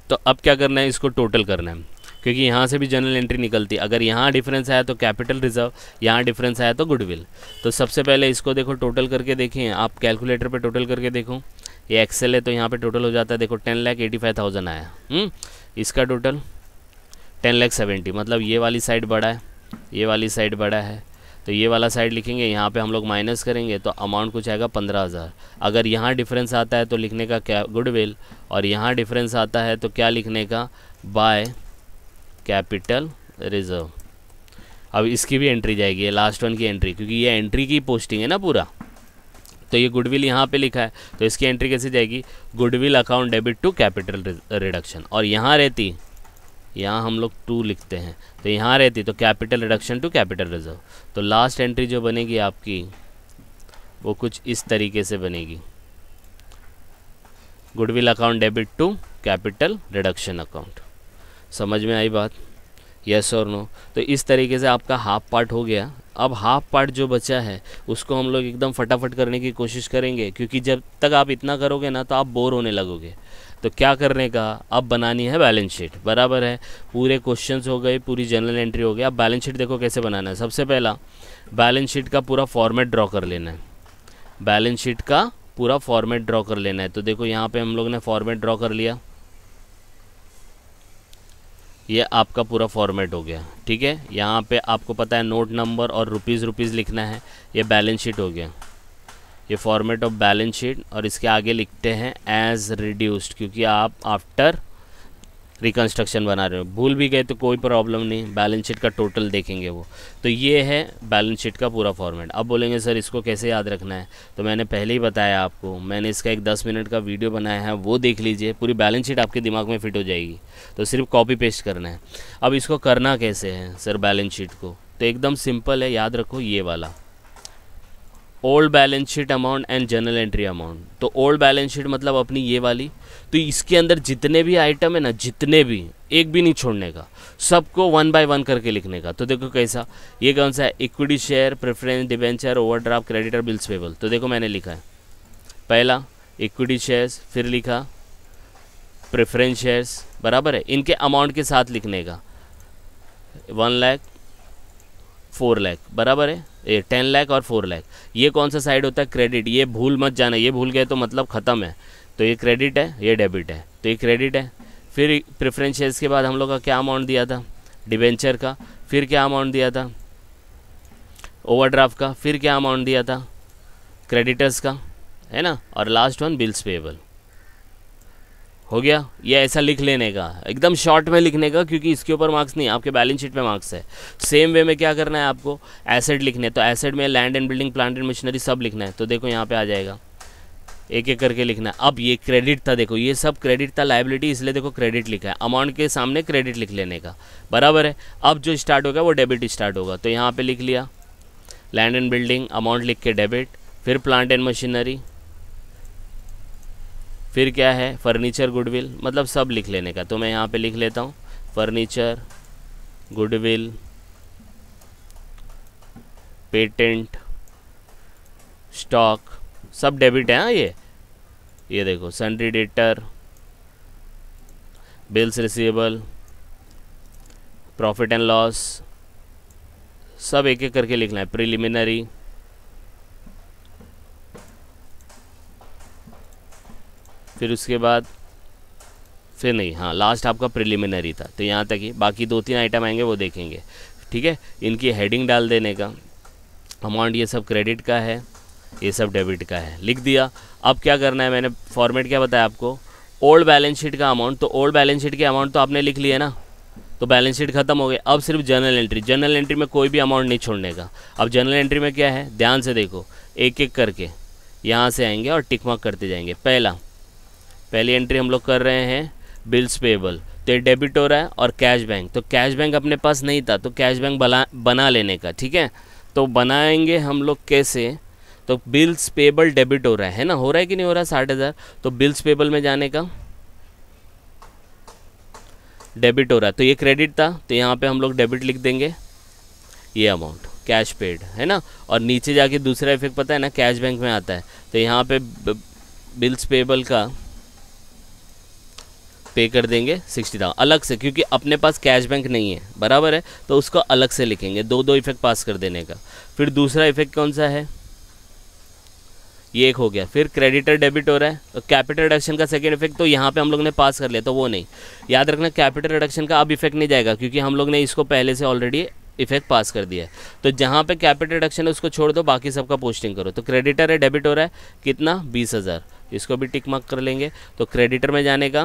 तो अब क्या करना है इसको टोटल करना है क्योंकि यहाँ से भी जनरल एंट्री निकलती है अगर यहाँ डिफरेंस आया तो कैपिटल रिजर्व यहाँ डिफरेंस आया तो गुडविल तो सबसे पहले इसको देखो टोटल करके देखें आप कैलकुलेटर पे टोटल करके देखो ये एक्सेल है तो यहाँ पे टोटल हो जाता है देखो ten lakh eighty five thousand आया हुँ? हम्म, इसका टोटल टेन लैख सेवेंटी मतलब ये वाली साइड बड़ा है ये वाली साइड बड़ा है तो ये वाला साइड लिखेंगे यहाँ पे हम लोग माइनस करेंगे तो अमाउंट कुछ आएगा पंद्रह हज़ार अगर यहाँ डिफरेंस आता है तो लिखने का क्या गुडविल और यहाँ डिफरेंस आता है तो क्या लिखने का बाय कैपिटल रिजर्व अब इसकी भी एंट्री जाएगी लास्ट वन की एंट्री क्योंकि ये एंट्री की पोस्टिंग है ना पूरा तो ये गुडविल यहाँ पे लिखा है तो इसकी एंट्री कैसे जाएगी goodwill account debit to capital reduction और यहाँ रहती यहाँ हम लोग टू लिखते हैं तो यहाँ रहती तो capital reduction to capital reserve तो लास्ट एंट्री जो बनेगी आपकी वो कुछ इस तरीके से बनेगी goodwill account debit to capital reduction account समझ में आई बात यस और नो तो इस तरीके से आपका हाफ पार्ट हो गया अब हाफ पार्ट जो बचा है उसको हम लोग एकदम फटाफट करने की कोशिश करेंगे क्योंकि जब तक आप इतना करोगे ना तो आप बोर होने लगोगे तो क्या करने का अब बनानी है बैलेंस शीट बराबर है पूरे क्वेश्चंस हो गए पूरी जनरल एंट्री हो गई अब बैलेंस शीट देखो कैसे बनाना है सबसे पहला बैलेंस शीट का पूरा फॉर्मेट ड्रॉ कर लेना है बैलेंस शीट का पूरा फॉर्मेट ड्रॉ कर लेना है तो देखो यहाँ पे हम लोग ने फॉर्मेट ड्रॉ कर लिया ये आपका पूरा फॉर्मेट हो गया ठीक है यहाँ पे आपको पता है नोट नंबर और रुपीज़ रुपीज़ लिखना है ये बैलेंस शीट हो गया ये फॉर्मेट ऑफ बैलेंस शीट और इसके आगे लिखते हैं एज़ रिड्यूस्ड क्योंकि आप आफ्टर रिकन्स्ट्रक्शन बना रहे हो भूल भी गए तो कोई प्रॉब्लम नहीं बैलेंस शीट का टोटल देखेंगे वो तो ये है बैलेंस शीट का पूरा फॉर्मेट अब बोलेंगे सर इसको कैसे याद रखना है तो मैंने पहले ही बताया आपको मैंने इसका एक दस मिनट का वीडियो बनाया है वो देख लीजिए पूरी बैलेंस शीट आपके दिमाग में फिट हो जाएगी तो सिर्फ कॉपी पेस्ट करना है अब इसको करना कैसे है सर बैलेंस शीट को तो एकदम सिंपल है याद रखो ये वाला old balance sheet amount and journal entry amount तो ओल्ड बैलेंस शीट मतलब अपनी ये वाली तो इसके अंदर जितने भी आइटम है ना जितने भी एक भी नहीं छोड़ने का सबको वन बाय वन करके लिखने का तो देखो कैसा ये कौन सा है equity share preference debenture overdraft creditor bills payable तो देखो मैंने लिखा है पहला इक्विटी शेयर्स फिर लिखा प्रेफरेंस शेयर्स बराबर है इनके अमाउंट के साथ लिखने का वन लैख फोर लैख बराबर है ये टेन लाख और फोर लाख ये कौन सा साइड होता है क्रेडिट ये भूल मत जाना ये भूल गए तो मतलब ख़त्म है तो ये क्रेडिट है ये डेबिट है तो ये क्रेडिट है फिर प्रेफरेंस शेयर्स के बाद हम लोग का क्या अमाउंट दिया था डिबेंचर का फिर क्या अमाउंट दिया था ओवरड्राफ्ट का फिर क्या अमाउंट दिया था क्रेडिटर्स का है ना और लास्ट वन बिल्स पेएबल हो गया ये ऐसा लिख लेने का एकदम शॉर्ट में लिखने का क्योंकि इसके ऊपर मार्क्स नहीं आपके बैलेंस शीट में मार्क्स है सेम वे में क्या करना है आपको एसेट लिखने तो एसेट में land and building plant and machinery सब लिखना है तो देखो यहाँ पे आ जाएगा एक एक करके लिखना है अब ये क्रेडिट था देखो ये सब क्रेडिट था लाइबिलिटी इसलिए देखो क्रेडिट लिखा है अमाउंट के सामने क्रेडिट लिख लेने का बराबर है अब जो स्टार्ट होगा वो डेबिट स्टार्ट होगा तो यहाँ पर लिख लिया लैंड एंड बिल्डिंग अमाउंट लिख के डेबिट फिर प्लांट एंड मशीनरी फिर क्या है फर्नीचर गुडविल मतलब सब लिख लेने का तो मैं यहाँ पे लिख लेता हूँ फर्नीचर गुडविल पेटेंट स्टॉक सब डेबिट है हाँ ये ये देखो sundry debtor bills receivable profit and loss सब एक एक करके लिखना है प्रिलिमिनरी फिर उसके बाद फिर नहीं हाँ लास्ट आपका प्रिलिमिनरी था तो यहाँ तक ही बाकी दो तीन आइटम आएंगे वो देखेंगे ठीक है इनकी हेडिंग डाल देने का अमाउंट ये सब क्रेडिट का है ये सब डेबिट का है लिख दिया अब क्या करना है मैंने फॉर्मेट क्या बताया आपको ओल्ड बैलेंस शीट का अमाउंट तो ओल्ड बैलेंस शीट के अमाउंट तो आपने लिख लिया ना तो बैलेंस शीट खत्म हो गई अब सिर्फ जर्नल एंट्री जर्नल एंट्री में कोई भी अमाउंट नहीं छोड़ने का अब जर्नल एंट्री में क्या है ध्यान से देखो एक एक करके यहाँ से आएंगे और टिकमार्क करते जाएंगे पहला पहली एंट्री हम लोग कर रहे हैं बिल्स पेबल तो ये डेबिट हो रहा है और कैश बैंक तो कैश बैंक अपने पास नहीं था तो कैश बैंक बना बना लेने का ठीक है तो बनाएंगे हम लोग कैसे तो बिल्स पेबल डेबिट हो रहा है ना हो रहा है कि नहीं हो रहा है साठ हज़ार तो बिल्स पेबल में जाने का डेबिट हो रहा है तो ये क्रेडिट था तो यहाँ पे हम लोग डेबिट लिख देंगे ये अमाउंट कैश पेड है ना और नीचे जाके दूसरा इफेक्ट पता है ना कैश बैंक में आता है तो यहाँ पे बिल्स पेबल का पे कर देंगे सिक्सटी थाउजेंड अलग से क्योंकि अपने पास कैश बैंक नहीं है बराबर है तो उसको अलग से लिखेंगे दो दो इफेक्ट पास कर देने का फिर दूसरा इफेक्ट कौन सा है ये एक हो गया फिर क्रेडिटर डेबिट हो रहा है कैपिटल तो रिडक्शन का सेकेंड इफेक्ट तो यहाँ पे हम लोग ने पास कर लिया तो वो नहीं याद रखना कैपिटल रिडक्शन का अब इफेक्ट नहीं जाएगा क्योंकि हम लोग ने इसको पहले से ऑलरेडी इफेक्ट पास कर दिया है तो जहाँ पे कैपिटल रिडक्शन है उसको छोड़ दो बाकी सबका पोस्टिंग करो तो क्रेडिटर है डेबिट हो रहा है कितना बीस हज़ार इसको भी टिक मार्क कर लेंगे तो क्रेडिटर में जाने का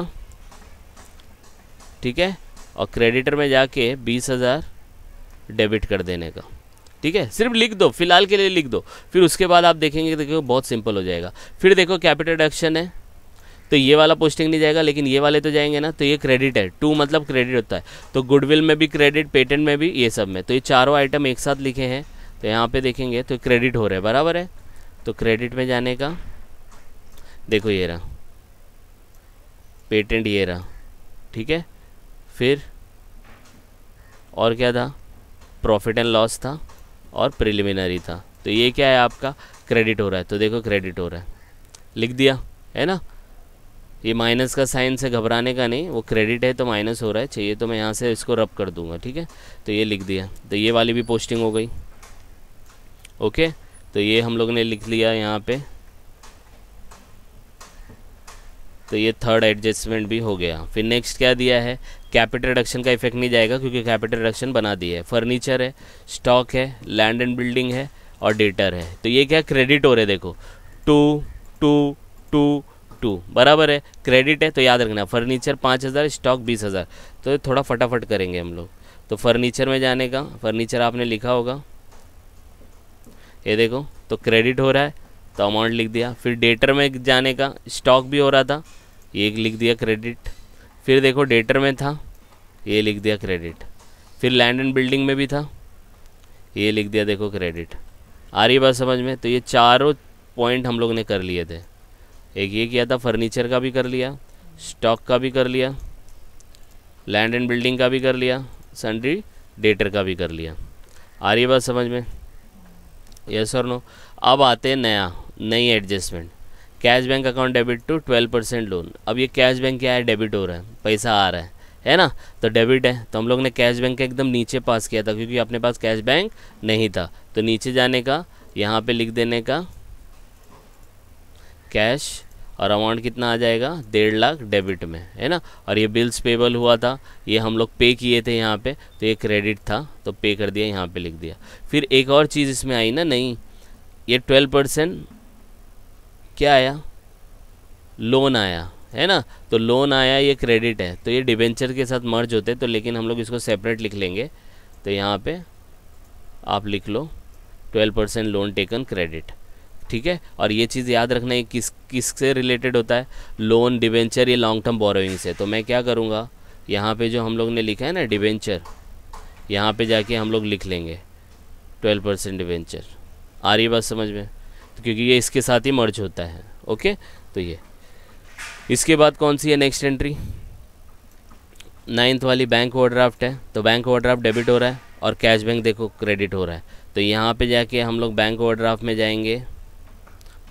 ठीक है और क्रेडिटर में जाके बीस हज़ार डेबिट कर देने का ठीक है सिर्फ लिख दो फिलहाल के लिए लिख दो फिर उसके बाद आप देखेंगे देखो बहुत सिंपल हो जाएगा फिर देखो कैपिटल डक्शन है तो ये वाला पोस्टिंग नहीं जाएगा लेकिन ये वाले तो जाएंगे ना तो ये क्रेडिट है टू मतलब क्रेडिट होता है तो गुडविल में भी क्रेडिट पेटेंट में भी ये सब में तो ये चारों आइटम एक साथ लिखे हैं तो यहाँ पर देखेंगे तो क्रेडिट हो रहा है बराबर है तो क्रेडिट में जाने का देखो ये रहा पेटेंट ये रहा ठीक है फिर और क्या था प्रॉफिट एंड लॉस था और प्रिलिमिनरी था तो ये क्या है आपका क्रेडिट हो रहा है तो देखो क्रेडिट हो रहा है लिख दिया है ना ये माइनस का साइन से घबराने का नहीं वो क्रेडिट है तो माइनस हो रहा है चाहिए तो मैं यहाँ से इसको रब कर दूँगा ठीक है तो ये लिख दिया तो ये वाली भी पोस्टिंग हो गई ओके तो ये हम लोग ने लिख लिया यहाँ पे तो ये थर्ड एडजस्टमेंट भी हो गया फिर नेक्स्ट क्या दिया है कैपिटल रिडक्शन का इफेक्ट नहीं जाएगा क्योंकि कैपिटल रिडक्शन बना दी है फर्नीचर है स्टॉक है लैंड एंड बिल्डिंग है और डेटर है तो ये क्या क्रेडिट हो रहे देखो टू टू टू टू बराबर है क्रेडिट है तो याद रखना फर्नीचर पाँच हज़ार स्टॉक बीस हज़ार तो थोड़ा फटाफट करेंगे हम लोग तो फर्नीचर में जाने का फर्नीचर आपने लिखा होगा ये देखो तो क्रेडिट हो रहा है तो अमाउंट लिख दिया फिर डेटर में जाने का स्टॉक भी हो रहा था ये लिख दिया क्रेडिट फिर देखो डेटर में था ये लिख दिया क्रेडिट फिर लैंड एंड बिल्डिंग में भी था ये लिख दिया देखो क्रेडिट आ रही बात समझ में तो ये चारों पॉइंट हम लोग ने कर लिए थे एक ये किया था फर्नीचर का भी कर लिया स्टॉक का भी कर लिया लैंड एंड बिल्डिंग का भी कर लिया सन्ड्री डेटर का भी कर लिया आ रही बात समझ में यस और नो अब आते हैं नया नहीं adjustment cash bank account debit to twelve percent loan अब ये कैश बैंक क्या है डेबिट हो रहा है पैसा आ रहा है है ना तो डेबिट है तो हम लोग ने कैश बैंक का एकदम नीचे पास किया था क्योंकि अपने पास कैश बैंक नहीं था तो नीचे जाने का यहाँ पे लिख देने का कैश और अमाउंट कितना आ जाएगा डेढ़ लाख डेबिट में है ना और ये बिल्स पेबल हुआ था ये हम लोग पे किए थे यहाँ पे तो ये क्रेडिट था तो पे कर दिया यहाँ पे लिख दिया फिर एक और चीज़ इसमें आई ना नहीं ये ट्वेल्व परसेंट क्या आया लोन आया है ना तो लोन आया ये क्रेडिट है तो ये डिबेंचर के साथ मर्ज होते हैं तो लेकिन हम लोग इसको सेपरेट लिख लेंगे तो यहाँ पे आप लिख लो twelve percent loan taken credit ठीक है और ये चीज़ याद रखना है किस किस से रिलेटेड होता है लोन डिबेंचर ये लॉन्ग टर्म बोरोइंग से तो मैं क्या करूँगा यहाँ पे जो हम लोग ने लिखा है ना डिबेंचर यहाँ पे जाके हम लोग लिख लेंगे ट्वेल्व परसेंट आ रही बात समझ में तो क्योंकि ये इसके साथ ही मर्ज होता है ओके तो ये इसके बाद कौन सी है नेक्स्ट एंट्री नाइन्थ वाली बैंक ओवरड्राफ्ट है तो बैंक ओवरड्राफ्ट डेबिट हो रहा है और कैश बैंक देखो क्रेडिट हो रहा है तो यहाँ पे जाके हम लोग बैंक ओवरड्राफ्ट में जाएंगे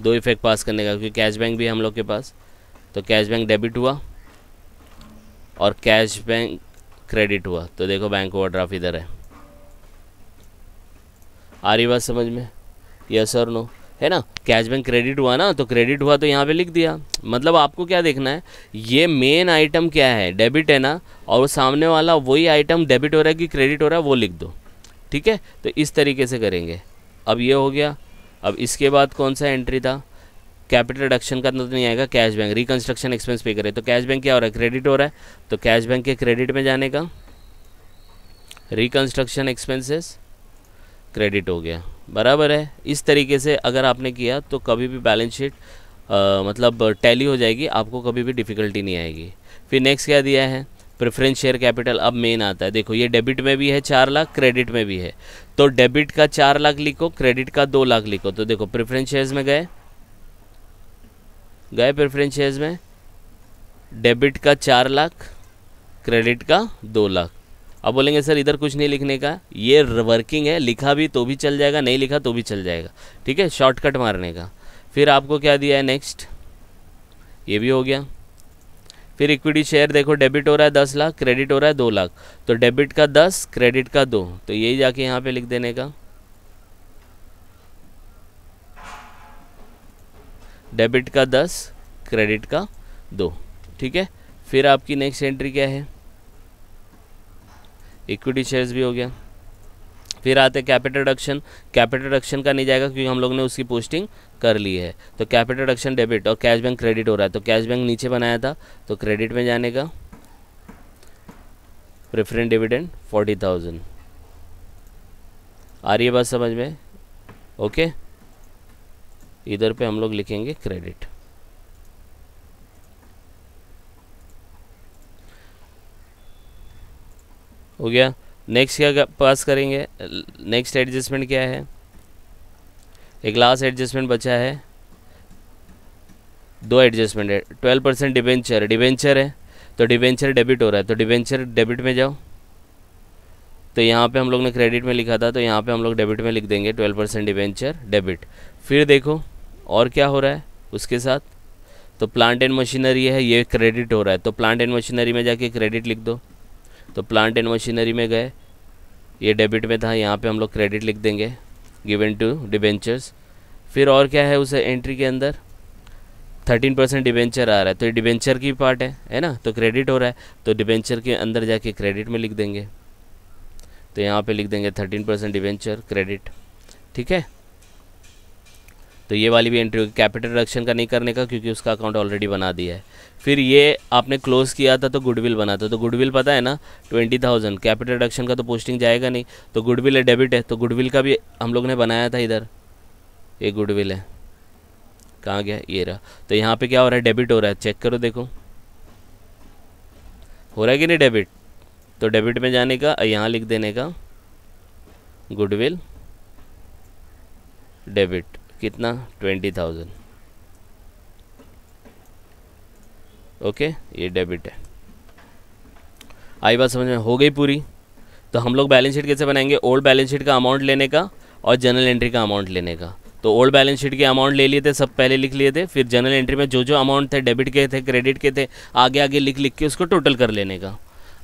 दो इफेक्ट पास करने का क्योंकि कैश बैंक भी हम लोग के पास तो कैश बैंक डेबिट हुआ और कैश बैंक क्रेडिट हुआ तो देखो बैंक ओवरड्राफ्ट इधर है आ रही बात समझ में यस और नो है ना कैश बैंक क्रेडिट हुआ ना तो क्रेडिट हुआ तो यहाँ पे लिख दिया मतलब आपको क्या देखना है ये मेन आइटम क्या है डेबिट है ना और सामने वाला वही आइटम डेबिट हो रहा है कि क्रेडिट हो रहा है वो लिख दो ठीक है तो इस तरीके से करेंगे अब ये हो गया अब इसके बाद कौन सा एंट्री था कैपिटल रिडक्शन का तो नहीं आएगा कैश बैंक रिकन्स्ट्रक्शन एक्सपेंस पे करे तो कैश बैंक क्या हो रहा है क्रेडिट हो रहा है तो कैश बैंक के क्रेडिट में जाने का रिकन्स्ट्रक्शन एक्सपेंसेस क्रेडिट हो गया बराबर है इस तरीके से अगर आपने किया तो कभी भी बैलेंस शीट मतलब टैली हो जाएगी आपको कभी भी डिफ़िकल्टी नहीं आएगी फिर नेक्स्ट क्या दिया है प्रेफरेंस शेयर कैपिटल अब मेन आता है देखो ये डेबिट में भी है चार लाख क्रेडिट में भी है तो डेबिट का चार लाख लिखो क्रेडिट का दो लाख लिखो तो देखो प्रेफरेंस शेयर्स में गए गए प्रेफरेंस शेयर्स में डेबिट का चार लाख क्रेडिट का दो लाख अब बोलेंगे सर इधर कुछ नहीं लिखने का ये वर्किंग है लिखा भी तो भी चल जाएगा नहीं लिखा तो भी चल जाएगा ठीक है शॉर्टकट मारने का फिर आपको क्या दिया है नेक्स्ट ये भी हो गया फिर इक्विटी शेयर देखो डेबिट हो रहा है दस लाख क्रेडिट हो रहा है दो लाख तो डेबिट का दस क्रेडिट का दो तो यही जाके यहाँ पे लिख देने का डेबिट का दस क्रेडिट का दो ठीक है फिर आपकी नेक्स्ट एंट्री क्या है इक्विटी शेयर्स भी हो गया फिर आते हैं कैपिटल रिडक्शन कैपिटल रिडक्शन का नहीं जाएगा क्योंकि हम लोग ने उसकी पोस्टिंग कर ली है तो कैपिटल रिडक्शन डेबिट और कैश बैंक क्रेडिट हो रहा है तो कैश बैंक नीचे बनाया था तो क्रेडिट में जाने का प्रेफरेंट डिविडेंड फोर्टी थाउजेंड आ रही है बात समझ में ओके इधर पे हम लोग लिखेंगे क्रेडिट हो गया नेक्स्ट क्या पास करेंगे नेक्स्ट एडजस्टमेंट क्या है एक लास्ट एडजस्टमेंट बचा है दो एडजस्टमेंट है ट्वेल्व परसेंट डिबेंचर डिबेंचर है तो डिबेंचर डेबिट हो रहा है तो डिबेंचर डेबिट में जाओ तो यहाँ पे हम लोग ने क्रेडिट में लिखा था तो यहाँ पे हम लोग डेबिट में लिख देंगे ट्वेल्व परसेंट डिबेंचर डेबिट फिर देखो और क्या हो रहा है उसके साथ तो प्लांट एंड मशीनरी है ये क्रेडिट हो रहा है तो प्लांट एंड मशीनरी में जाके क्रेडिट लिख दो तो प्लांट एंड मशीनरी में गए ये डेबिट में था यहाँ पे हम लोग क्रेडिट लिख देंगे गिवन टू डिबेंचर्स फिर और क्या है उसे एंट्री के अंदर थर्टीन परसेंट डिबेंचर आ रहा है तो ये डिबेंचर की पार्ट है है ना तो क्रेडिट हो रहा है तो डिबेंचर के अंदर जाके क्रेडिट में लिख देंगे तो यहाँ पे लिख देंगे थर्टीन परसेंट डिबेंचर क्रेडिट ठीक है तो ये वाली भी एंट्री होगी कैपिटल रिडक्शन का नहीं करने का क्योंकि उसका अकाउंट ऑलरेडी बना दिया है फिर ये आपने क्लोज़ किया था तो गुडविल बना था तो गुडविल पता है ना ट्वेंटी थाउजेंड कैपिटल रिडक्शन का तो पोस्टिंग जाएगा नहीं तो गुडविल है डेबिट है तो गुडविल का भी हम लोग ने बनाया था इधर ये गुडविल है कहाँ गया ये रहा तो यहाँ पर क्या हो रहा है डेबिट हो रहा है चेक करो देखो हो रहा है कि नहीं डेबिट तो डेबिट में जाने का यहाँ लिख देने का गुडविल डेबिट कितना ट्वेंटी थाउजेंड ओके ये डेबिट है आई बात समझ में हो गई पूरी तो हम लोग बैलेंस शीट कैसे बनाएंगे ओल्ड बैलेंस शीट का अमाउंट लेने का और जनरल एंट्री का अमाउंट लेने का तो ओल्ड बैलेंस शीट के अमाउंट ले लिए थे सब पहले लिख लिए थे फिर जनरल एंट्री में जो जो अमाउंट थे डेबिट के थे क्रेडिट के थे आगे आगे लिख लिख के उसको टोटल कर लेने का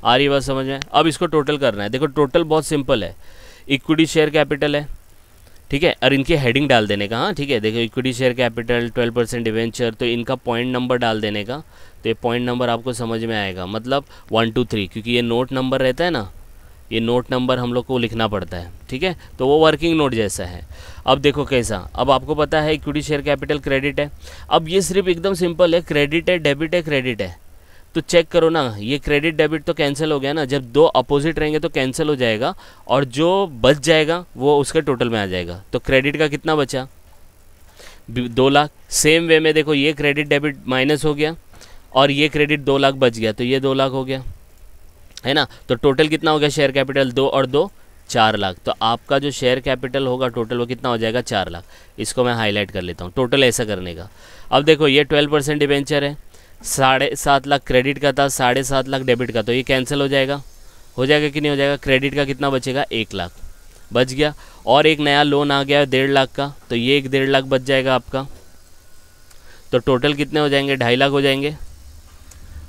आ रही बात समझ में अब इसको टोटल करना है देखो टोटल बहुत सिंपल है इक्विटी शेयर कैपिटल है ठीक है और इनकी हेडिंग डाल देने का हाँ ठीक है देखो equity share capital twelve percent debenture तो इनका पॉइंट नंबर डाल देने का तो ये पॉइंट नंबर आपको समझ में आएगा मतलब वन टू थ्री क्योंकि ये नोट नंबर रहता है ना ये नोट नंबर हम लोग को लिखना पड़ता है ठीक है तो वो वर्किंग नोट जैसा है अब देखो कैसा अब आपको पता है इक्विटी शेयर कैपिटल क्रेडिट है अब ये सिर्फ एकदम सिंपल है क्रेडिट है डेबिट है क्रेडिट है तो चेक करो ना ये क्रेडिट डेबिट तो कैंसिल हो गया ना जब दो अपोजिट रहेंगे तो कैंसिल हो जाएगा और जो बच जाएगा वो उसके टोटल में आ जाएगा तो क्रेडिट का कितना बचा दो लाख सेम वे में देखो ये क्रेडिट डेबिट माइनस हो गया और ये क्रेडिट दो लाख बच गया तो ये दो लाख हो गया है ना तो टोटल कितना हो गया शेयर कैपिटल दो और दो चार लाख तो आपका जो शेयर कैपिटल होगा टोटल वो कितना हो जाएगा चार लाख इसको मैं हाईलाइट कर लेता हूँ टोटल ऐसा करने का अब देखो ये ट्वेल्व परसेंट डिवेंचर है साढ़े सात लाख क्रेडिट का था साढ़े सात लाख डेबिट का तो ये कैंसिल हो जाएगा हो जाएगा कि नहीं हो जाएगा क्रेडिट का कितना बचेगा एक लाख बच गया और एक नया लोन आ गया डेढ़ लाख का तो ये एक डेढ़ लाख बच जाएगा आपका तो टोटल कितने हो जाएंगे ढाई लाख हो जाएंगे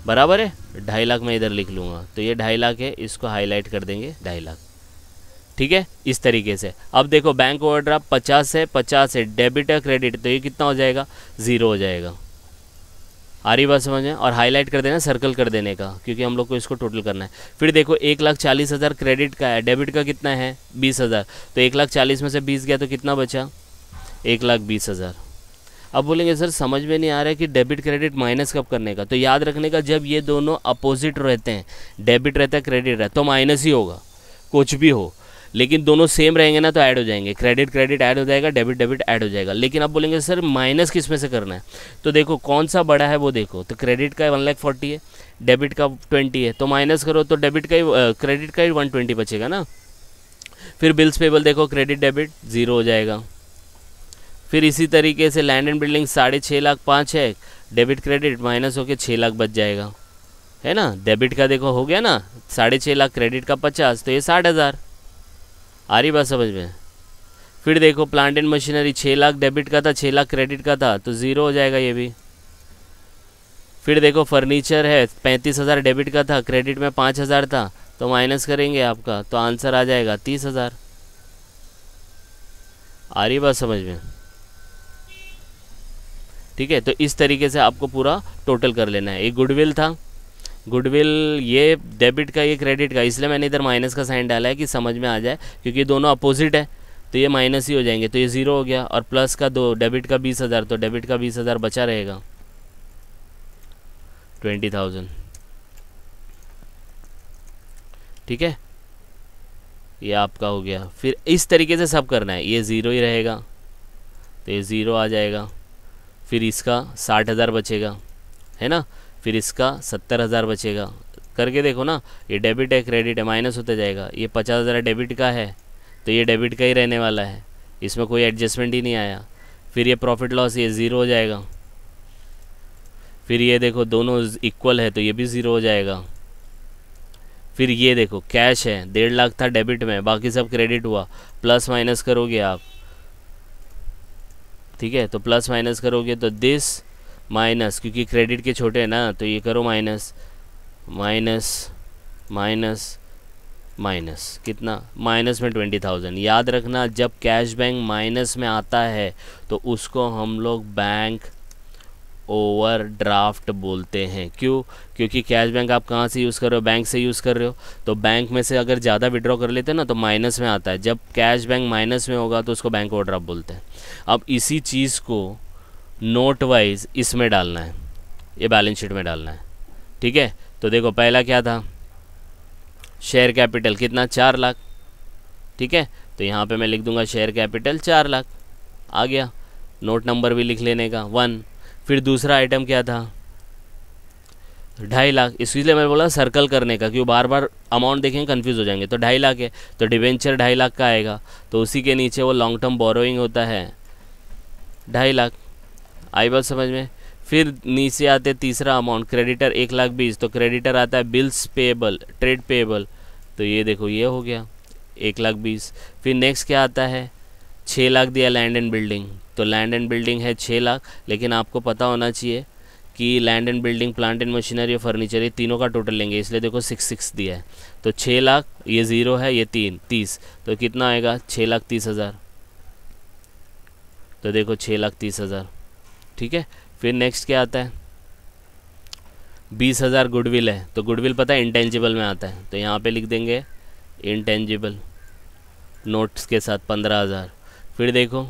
बराबर है ढाई लाख मैं इधर लिख लूँगा तो ये ढाई लाख है इसको हाईलाइट कर देंगे ढाई लाख ठीक है इस तरीके से अब देखो बैंक ओवरड्राफ्ट पचास है पचास है डेबिट है क्रेडिट तो ये कितना हो जाएगा ज़ीरो हो जाएगा आ रही बात समझ में और हाईलाइट कर देना सर्कल कर देने का क्योंकि हम लोग को इसको टोटल करना है फिर देखो एक लाख चालीस हज़ार क्रेडिट का है डेबिट का कितना है बीस हज़ार तो एक लाख चालीस में से बीस गया तो कितना बचा एक लाख बीस हज़ार अब बोलेंगे सर समझ में नहीं आ रहा है कि डेबिट क्रेडिट माइनस कब करने का तो याद रखने का जब ये दोनों अपोजिट रहते हैं डेबिट रहता है क्रेडिट रहता है तो माइनस ही होगा कुछ भी हो लेकिन दोनों सेम रहेंगे ना तो ऐड हो जाएंगे क्रेडिट क्रेडिट ऐड हो जाएगा डेबिट डेबिट ऐड हो जाएगा लेकिन आप बोलेंगे सर माइनस किस में से करना है तो देखो कौन सा बड़ा है वो देखो तो क्रेडिट का वन लाख फोर्टी है डेबिट का ट्वेंटी है तो माइनस करो तो डेबिट का ही क्रेडिट का ही वन ट्वेंटी बचेगा ना फिर बिल्स पेबल देखो क्रेडिट डेबिट ज़ीरो हो जाएगा फिर इसी तरीके से लैंड एंड बिल्डिंग साढ़े छः लाख पाँच है डेबिट क्रेडिट माइनस होकर छः लाख बच जाएगा है ना डेबिट का देखो हो गया ना साढ़े छः लाख क्रेडिट का पचास तो ये साठ हज़ार आ रही बात समझ में फिर देखो प्लांट एंड मशीनरी छः लाख डेबिट का था छः लाख क्रेडिट का था तो ज़ीरो हो जाएगा ये भी फिर देखो फर्नीचर है पैंतीस हज़ार डेबिट का था क्रेडिट में पाँच हज़ार था तो माइनस करेंगे आपका तो आंसर आ जाएगा तीस हज़ार आ रही बात समझ में ठीक है तो इस तरीके से आपको पूरा टोटल कर लेना है एक गुडविल था गुडविल ये डेबिट का ये क्रेडिट का इसलिए मैंने इधर माइनस का साइन डाला है कि समझ में आ जाए क्योंकि दोनों अपोजिट है तो ये माइनस ही हो जाएंगे तो ये ज़ीरो हो गया और प्लस का दो डेबिट का बीस हज़ार तो डेबिट का बीस हज़ार बचा रहेगा ट्वेंटी थाउजेंड ठीक है ये आपका हो गया फिर इस तरीके से सब करना है ये ज़ीरो ही रहेगा तो ये ज़ीरो आ जाएगा फिर इसका साठ हज़ार बचेगा है ना फिर इसका सत्तर हज़ार बचेगा करके देखो ना ये डेबिट है क्रेडिट है माइनस होता जाएगा ये पचास हज़ार डेबिट का है तो ये डेबिट का ही रहने वाला है इसमें कोई एडजस्टमेंट ही नहीं आया फिर ये प्रॉफिट लॉस ये ज़ीरो हो जाएगा फिर ये देखो दोनों इक्वल है तो ये भी ज़ीरो हो जाएगा फिर ये देखो कैश है डेढ़ लाख था डेबिट में बाकी सब क्रेडिट हुआ प्लस माइनस करोगे आप ठीक है तो प्लस माइनस करोगे तो दिस माइनस क्योंकि क्रेडिट के छोटे हैं ना तो ये करो माइनस माइनस माइनस माइनस कितना माइनस में ट्वेंटी थाउजेंड याद रखना जब कैश बैंक माइनस में आता है तो उसको हम लोग बैंक ओवर ड्राफ्ट बोलते हैं क्यों क्योंकि कैश बैंक आप कहाँ से यूज़ कर रहे हो बैंक से यूज़ कर रहे हो तो बैंक में से अगर ज़्यादा विड्रॉ कर लेते हैं ना तो माइनस में आता है जब कैश बैंक माइनस में होगा तो उसको बैंक ओवर ड्राफ्ट बोलते हैं अब इसी चीज़ को नोट वाइज इसमें डालना है ये बैलेंस शीट में डालना है ठीक है तो देखो पहला क्या था शेयर कैपिटल कितना चार लाख ठीक है तो यहाँ पे मैं लिख दूंगा शेयर कैपिटल चार लाख आ गया नोट नंबर भी लिख लेने का वन फिर दूसरा आइटम क्या था ढाई लाख इसलिए मैंने बोला सर्कल करने का क्यों बार बार अमाउंट देखेंगे कन्फ्यूज़ हो जाएंगे तो ढाई लाख है तो डिवेंचर ढाई लाख का आएगा तो उसी के नीचे वो लॉन्ग टर्म बोरोइंग होता है ढाई लाख आई बात समझ में फिर नीचे आते तीसरा अमाउंट क्रेडिटर एक लाख बीस तो क्रेडिटर आता है बिल्स पेबल ट्रेड पेबल तो ये देखो ये हो गया एक लाख बीस फिर नेक्स्ट क्या आता है छः लाख दिया लैंड एंड बिल्डिंग तो लैंड एंड बिल्डिंग है छः लाख लेकिन आपको पता होना चाहिए कि land and building plant and machinery और फर्नीचर ये तीनों का टोटल लेंगे इसलिए देखो सिक्स सिक्स दिया है तो छः लाख ये ज़ीरो है ये तीन तीस तो कितना आएगा छः लाख तीस हज़ार तो देखो छः लाख तीस हज़ार ठीक है फिर नेक्स्ट क्या आता है बीस हज़ार गुडविल है तो गुडविल पता है इंटेंजिबल में आता है तो यहाँ पे लिख देंगे इंटेंजिबल नोट्स के साथ पंद्रह हज़ार फिर देखो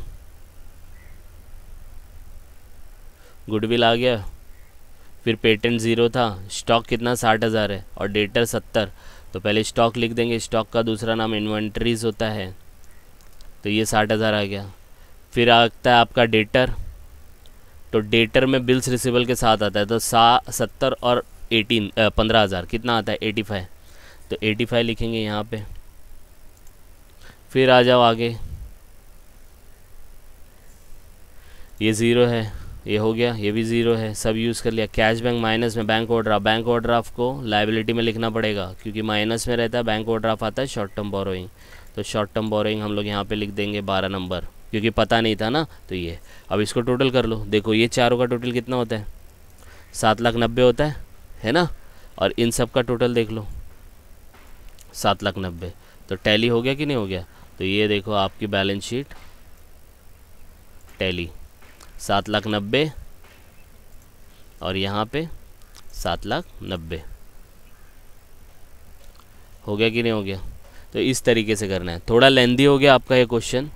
गुडविल आ गया फिर पेटेंट ज़ीरो था स्टॉक कितना साठ हज़ार है और डेटर सत्तर तो पहले स्टॉक लिख देंगे स्टॉक का दूसरा नाम इन्वेंट्रीज होता है तो ये साठ हज़ार आ गया फिर आता है आपका डेटर तो डेटर में बिल्स रिसिबल के साथ आता है तो सा सत्तर और एटीन पंद्रह हज़ार कितना आता है एटी फाइव तो एटी फाइव लिखेंगे यहाँ पे फिर आ जाओ आगे ये ज़ीरो है ये हो गया ये भी ज़ीरो है सब यूज़ कर लिया कैश बैंक माइनस में बैंक ओड्राफ बैंक ओड्राफ को लाइबिलिटी में लिखना पड़ेगा क्योंकि माइनस में रहता है बैंक ओड्राफ आता है शॉर्ट टर्म बोरोइंग तो शॉर्ट टर्म बोरोइंग हम लोग यहाँ पे लिख देंगे बारह नंबर क्योंकि पता नहीं था ना तो ये अब इसको टोटल कर लो देखो ये चारों का टोटल कितना होता है सात लाख नब्बे होता है है ना और इन सब का टोटल देख लो सात लाख नब्बे तो टैली हो गया कि नहीं हो गया तो ये देखो आपकी बैलेंस शीट टैली सात लाख नब्बे और यहाँ पे सात लाख नब्बे हो गया कि नहीं हो गया तो इस तरीके से करना है थोड़ा लेंदी हो गया आपका ये क्वेश्चन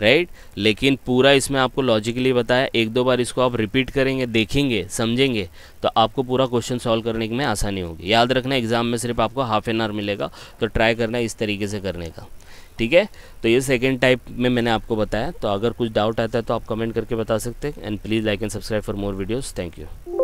राइट लेकिन पूरा इसमें आपको लॉजिकली बताया एक दो बार इसको आप रिपीट करेंगे देखेंगे समझेंगे तो आपको पूरा क्वेश्चन सॉल्व करने में आसानी होगी याद रखना एग्ज़ाम में सिर्फ आपको हाफ एन आवर मिलेगा तो ट्राई करना इस तरीके से करने का ठीक है तो ये सेकेंड टाइप में मैंने आपको बताया तो अगर कुछ डाउट आता है तो आप कमेंट करके बता सकते हैं and please like and subscribe for more videos thank you